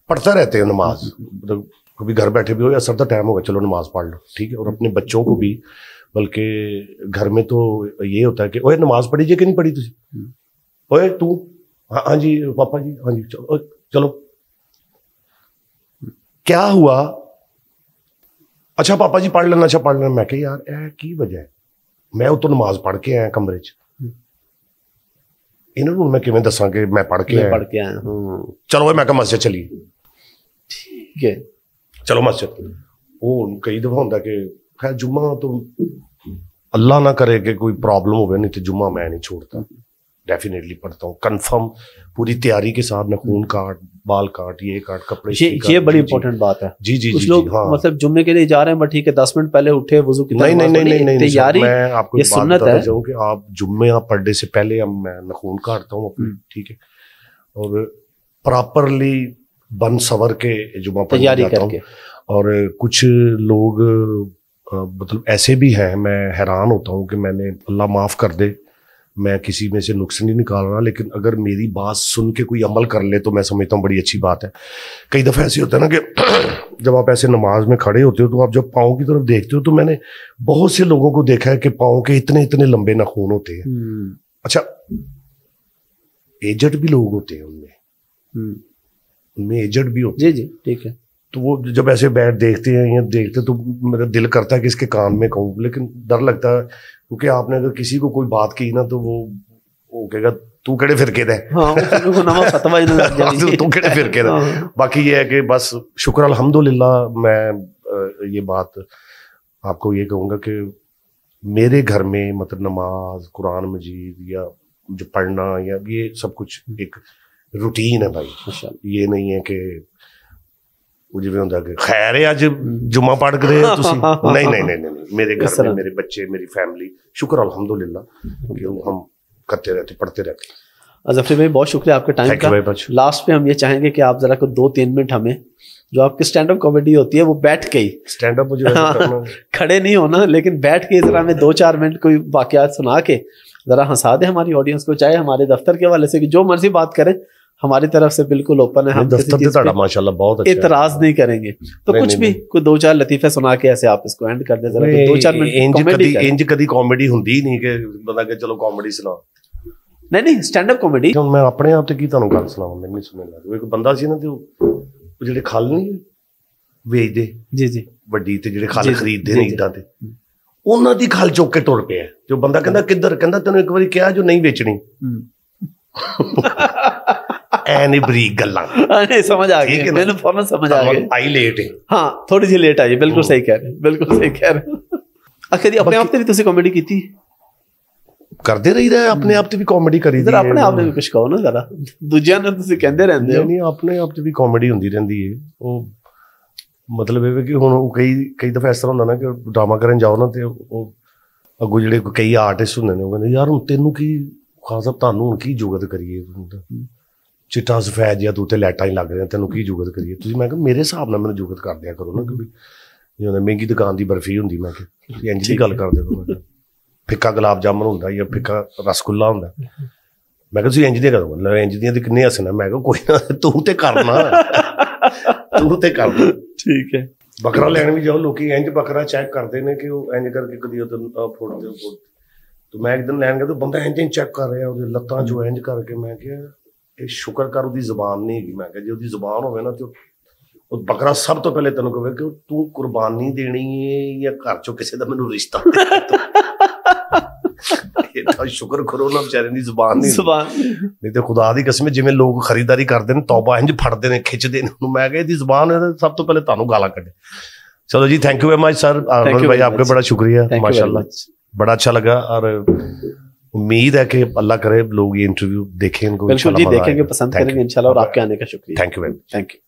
पढ़ता रहते हैं नमाज मतलब कभी घर बैठे भी हो या सर टाइम होगा चलो नमाज पढ़ लो ठीक है और अपने बच्चों को भी बल्कि घर में तो ये होता है कि ओए नमाज पढ़ी जी कि नहीं पढ़ी तुझे हम्म। ओए तू ਹਾਂਜੀ ਪਾਪਾ ਜੀ ਹਾਂਜੀ ਚਲੋ ਕੀ ਹੁਆ ਅੱਛਾ ਪਾਪਾ ਜੀ ਪੜ ਲੈਣਾ ਅੱਛਾ ਪੜ ਲੈਣਾ ਮੈਂ ਕਿਹਾ ਯਾਰ ਇਹ ਕੀ ਵਜ੍ਹਾ ਹੈ ਮੈਂ ਉਤੋਂ ਨਮਾਜ਼ ਪੜ ਕੇ ਆਇਆ ਕਮਰੇ 'ਚ ਇਹਨਾਂ ਨੂੰ ਮੈਂ ਕਿਵੇਂ ਦੱਸਾਂ ਕਿ ਮੈਂ ਪੜ ਕੇ ਆਇਆ ਪੜ ਕੇ ਆਇਆ ਚਲੋ ਮੈਂ ਕਿਹਾ ਮਸਜਿਦ ਚਲੀ ਠੀਕ ਹੈ ਚਲੋ ਮਸਜਿਦ ਉਹ ਕਈ ਦਫਾ ਹੁੰਦਾ ਕਿ ਖੈਰ ਜੁਮਾ ਤੋਂ ਅੱਲਾ ਨਾ ਕਰੇ ਕਿ ਕੋਈ ਪ੍ਰੋਬਲਮ ਹੋਵੇ ਨਹੀਂ ਤੇ ਜੁਮਾ ਮੈਂ ਨਹੀਂ ਛੋੜਦਾ डेफिनेटली पढ़ता हूँ कन्फर्म पूरी तैयारी के साथ मैं खून काट बाल काट ये काट कपड़े ये, ये बड़ी इंपॉर्टेंट बात है जी जी जी लोग हाँ। मतलब जुम्मे के लिए जा रहे हैं बट ठीक है दस मिनट पहले उठे वजू की नहीं नहीं नहीं नहीं तैयारी मैं आपको सुनना सुन्नत है कि आप जुम्मे आप पढ़ने से पहले अब मैं नखून काटता हूँ हम्म। ठीक है और प्रॉपरली बन सवर के जुम्मा तैयारी जाता हूँ और कुछ लोग मतलब ऐसे भी हैं मैं हैरान होता हूँ कि मैंने अल्लाह माफ़ कर दे मैं किसी में से नुक्स नहीं निकाल रहा लेकिन अगर मेरी बात सुन के कोई अमल कर ले तो मैं समझता हूँ बड़ी अच्छी बात है कई दफ़ा ऐसे होता है ना कि जब आप ऐसे नमाज में खड़े होते हो तो आप जब पाँव की तरफ देखते हो तो मैंने बहुत से लोगों को देखा है कि पाँव के इतने इतने लंबे नाखून होते हैं हम्म। अच्छा एजड भी लोग होते हैं उनमें हम्म। उनमें एजड भी होते जी जी ठीक है तो वो जब ऐसे बैठ देखते हैं या देखते तो मेरा दिल करता है कि इसके कान में कहूँ लेकिन डर लगता है क्योंकि आपने अगर किसी को कोई बात की ना तो वो वो कहेगा तू कड़े फिरके दे हाँ, तो हाँ, तू कड़े फिरके दे हाँ। बाकी ये है कि बस शुक्र अलहमदुल्ला मैं ये बात आपको ये कहूँगा कि मेरे घर में मतलब नमाज कुरान मजीद या जो पढ़ना या ये सब कुछ एक रूटीन है भाई अच्छा। ये नहीं है कि ਜਿਵੇਂ ਹੁੰਦਾ ਕਿ ਖੈਰ ਅੱਜ ਜੁਮਾ ਗਏ ਤੁਸੀਂ ਨਹੀਂ ਨਹੀਂ ਨਹੀਂ ਮੇਰੇ ਘਰ ਮੇਰੇ ਬੱਚੇ ਮੇਰੀ आप दो तीन मिनट हमें जो आपकी स्टैंड अप कॉमेडी होती है वो बैठ के हाँ, खड़े नहीं होना लेकिन बैठ के जरा हमें दो चार मिनट कोई वाकयात सुना के जरा हंसा दे हमारी ऑडियंस को चाहे हमारे दफ्तर के हवाले से जो मर्जी बात करें हमारी तरफ से बिल्कुल ओपन है हम दफ्तर भी ਤੁਹਾਡਾ ਮਾਸ਼ਾਅੱਲਾ ਬਹੁਤ अच्छा ਇਤराज नहीं करेंगे तो नहीं, कुछ नहीं, भी कोई दो चार लतीफे सुना के ऐसे आप इसको एंड कर दे जरा दो चार मिनट ਇੰਜ ਕਦੀ ਇੰਜ ਕਦੀ ਕਾਮੇਡੀ ਹੁੰਦੀ ਨਹੀਂ ਕਿ ਬੰਦਾ ਕਿ ਚਲੋ ਕਾਮੇਡੀ ਸੁਣਾ ਨਹੀਂ ਨਹੀਂ ਸਟੈਂਡ ਅਪ ਕਾਮੇਡੀ ਮੈਂ ਆਪਣੇ ਆਪ ਤੇ ਕੀ ਤੁਹਾਨੂੰ ਗੱਲ ਸੁਣਾਵਾਂ ਮੈਨੂੰ ਸੁਣਨ ਲੱਗ ਇੱਕ ਬੰਦਾ ਸੀ ਨਾ ਤੇ ਉਹ ਜਿਹੜੇ ਖਲ ਨਹੀਂ ਵੇਚਦੇ ਜੀ ਜੀ ਵੱਡੀ ਤੇ ਜਿਹੜੇ ਖਲ ਖਰੀਦਦੇ ਨੇ ਇਦਾਂ ਤੇ ਉਹਨਾਂ ਦੀ ਖਲ ਚੁੱਕ ਕੇ ਤੁਰ ਪਿਆ ਤੇ ਉਹ ਬੰਦਾ ਕਹਿੰਦਾ ਕਿੱਧਰ ਕਹਿੰਦਾ ਤੈਨੂੰ ਇੱਕ ਵਾਰੀ ਕਿਹਾ ਜੋ ਨਹੀਂ ਵੇਚਣੀ ਐ ਨਹੀਂ ਬਰੀਕ ਗੱਲਾਂ ਨਹੀਂ ਸਮਝ ਆ ਗਈ ਮੈਨੂੰ ਫੌਰਨ ਸਮਝ ਆ ਗਈ ਆਈ ਲੇਟ ਹੈ ਹਾਂ ਥੋੜੀ ਜਿਹੀ ਲੇਟ ਆਈ ਬਿਲਕੁਲ ਸਹੀ ਕਹਿ ਰਹੇ ਬਿਲਕੁਲ ਸਹੀ ਕਹਿ ਰਹੇ ਅਖੇ ਦੀ ਆਪਣੇ ਆਪ ਤੇ ਤੁਸੀਂ ਕਾਮੇਡੀ ਕੀਤੀ ਕਰਦੇ ਰਹੀਦਾ ਆਪਣੇ ਆਪ ਤੇ ਵੀ ਕਾਮੇਡੀ ਕਰੀਦੀ ਹੈ ਆਪਣੇ ਆਪ ਦੇ ਵੀ ਕੁਝ ਕਹੋ ਨਾ ਜ਼ਰਾ ਦੂਜਿਆਂ ਨੂੰ ਤੁਸੀਂ ਕਹਿੰਦੇ ਰਹਿੰਦੇ ਹੋ ਨਹੀਂ ਆਪਣੇ ਆਪ ਤੇ ਵੀ ਕਾਮੇਡੀ ਹੁੰਦੀ ਰਹਿੰਦੀ ਹੈ ਉਹ ਮਤਲਬ ਇਹ ਵੀ ਕਿ ਹੁਣ ਕਈ ਕਈ ਦਫਾ ਇਸ ਤਰ੍ਹਾਂ ਹੁੰਦਾ ਨਾ ਕਿ ਡਰਾਮਾ ਕਰਨ ਜਾਓ ਨਾ ਤੇ ਉਹ ਅੱਗੋ ਜਿਹੜੇ ਕਈ ਆਰਟਿਸਟ ਹੁੰਦੇ ਨੇ ਉਹ ਕਹਿੰਦੇ ਯਾਰ ਹੁਣ ਤੈਨੂੰ ਕੀ ਖਾਸ ਤੁਹਾਨੂੰ ਹੁਣ ਕੀ ਜੁਗਤ ਕਰੀਏ ਚਿੱਟਾ ਸਫੈਦ ਜਾਂ ਤੂੰ ਤੇ ਲੈਟਾਂ ਹੀ ਲੱਗ ਰਹੀਆਂ ਤੈਨੂੰ ਕੀ ਜੁਗਤ ਕਰੀਏ ਤੁਸੀਂ ਮੈਂ ਕਿਹਾ ਮੇਰੇ ਹਿਸਾਬ ਨਾਲ ਮੈਨੂੰ ਜੁਗਤ ਕਰ ਦਿਆ ਕਰੋ ਨਾ ਕਿਉਂਕਿ ਜਿਵੇਂ ਮਹਿੰਗੀ ਦੁਕਾਨ ਦੀ ਬਰਫੀ ਹੁੰਦੀ ਮੈਂ ਕਿਹਾ ਤੁਸੀਂ ਇੰਜ ਦੀ ਗੱਲ ਕਰਦੇ ਹੋ ਫਿੱਕਾ ਗੁਲਾਬ ਜਾਮਨ ਹੁੰਦਾ ਜਾਂ ਫਿੱਕਾ ਰਸਗੁੱਲਾ ਹੁੰਦਾ ਮੈਂ ਕਿਹਾ ਤੁਸੀਂ ਇੰਜ ਦੀ ਕਰੋ ਨਾ ਇੰਜ ਦੀਆਂ ਤੇ ਕਿੰਨੇ ਹਸਣਾ ਮੈਂ ਕਿਹਾ ਕੋਈ ਨਾ ਤੂੰ ਤੇ ਕਰਨਾ ਤੂੰ ਤੇ ਕਰ ਠੀਕ ਹੈ ਬੱਕਰਾ ਲੈਣ ਵੀ ਜਾਓ ਲੋਕੀ ਇੰਜ ਬੱਕਰਾ ਚੈੱਕ ਕਰਦੇ ਨੇ ਕਿ ਉਹ ਇੰਜ ਕਰਕੇ ਕਦੀ ਉਹ ਫੋੜਦੇ ਤੇ ਫੋਟੋ ਤੇ ਮੈਂ ਇੱਕ ਦਿਨ ਲੈਣ ਗਿਆ ਤਾਂ ਬੰਦਾ ਇੰਜ ਇੰਜ ਚੈੱਕ ਕਰ ਰਿਹਾ ਉਹਦੇ ਲੱਤਾਂ ਜੋ ਇੰਜ ਕਰਕੇ ਮੈਂ ਕਿਹਾ ਇਹ ਸ਼ੁਕਰ ਕਰ ਉਹਦੀ ਜ਼ਬਾਨ ਨਹੀਂ ਹੈਗੀ ਮੈਂ ਕਿਹਾ ਜੇ ਉਹਦੀ ਜ਼ਬਾਨ ਹੋਵੇ ਨਾ ਤੇ ਉਹ ਬੱਕਰਾ ਸਭ ਤੋਂ ਪਹਿਲੇ ਤੈਨੂੰ ਕਹੇ ਕਿ ਤੂੰ ਕੁਰਬਾਨੀ ਦੇਣੀ ਹੈ ਜਾਂ ਘਰ ਚੋਂ ਕਿਸੇ ਦਾ ਮੈਨੂੰ ਰਿਸ਼ਤਾ ਇਹ ਤਾਂ ਸ਼ੁਕਰ ਕਰੋ ਨਾ ਵਿਚਾਰੇ ਦੀ ਜ਼ਬਾਨ ਨਹੀਂ ਜ਼ਬਾਨ ਨਹੀਂ ਤੇ ਖੁਦਾ ਦੀ ਕਸਮ ਜਿਵੇਂ ਲੋਕ ਖਰੀਦਾਰੀ ਕਰਦੇ ਨੇ ਤੌਬਾ ਇੰਜ ਫੜਦੇ ਨੇ ਖਿੱਚਦੇ ਨੇ ਉਹਨੂੰ ਮੈਂ ਕਿਹਾ ਇਹਦੀ ਜ਼ਬਾਨ ਸਭ ਤੋਂ ਪਹਿਲੇ ਤੁਹਾਨੂੰ ਗਾਲਾਂ ਕੱਢੇ ਚਲੋ ਜੀ thank you very much sir Anand ਭਾਈ ਆਪਕਾ ਬੜਾ ਸ਼ੁਕਰੀਆ ਮਾਸ਼ਾਅੱਲਾ ਬੜਾ ਅੱਛਾ ਲੱਗਾ ਔਰ उम्मीद है कि अल्लाह करे लोग ये इंटरव्यू देखें इनको जी देखेंगे पसंद करेंगे इंशाल्लाह और आपके आने का शुक्रिया thank you very much thank you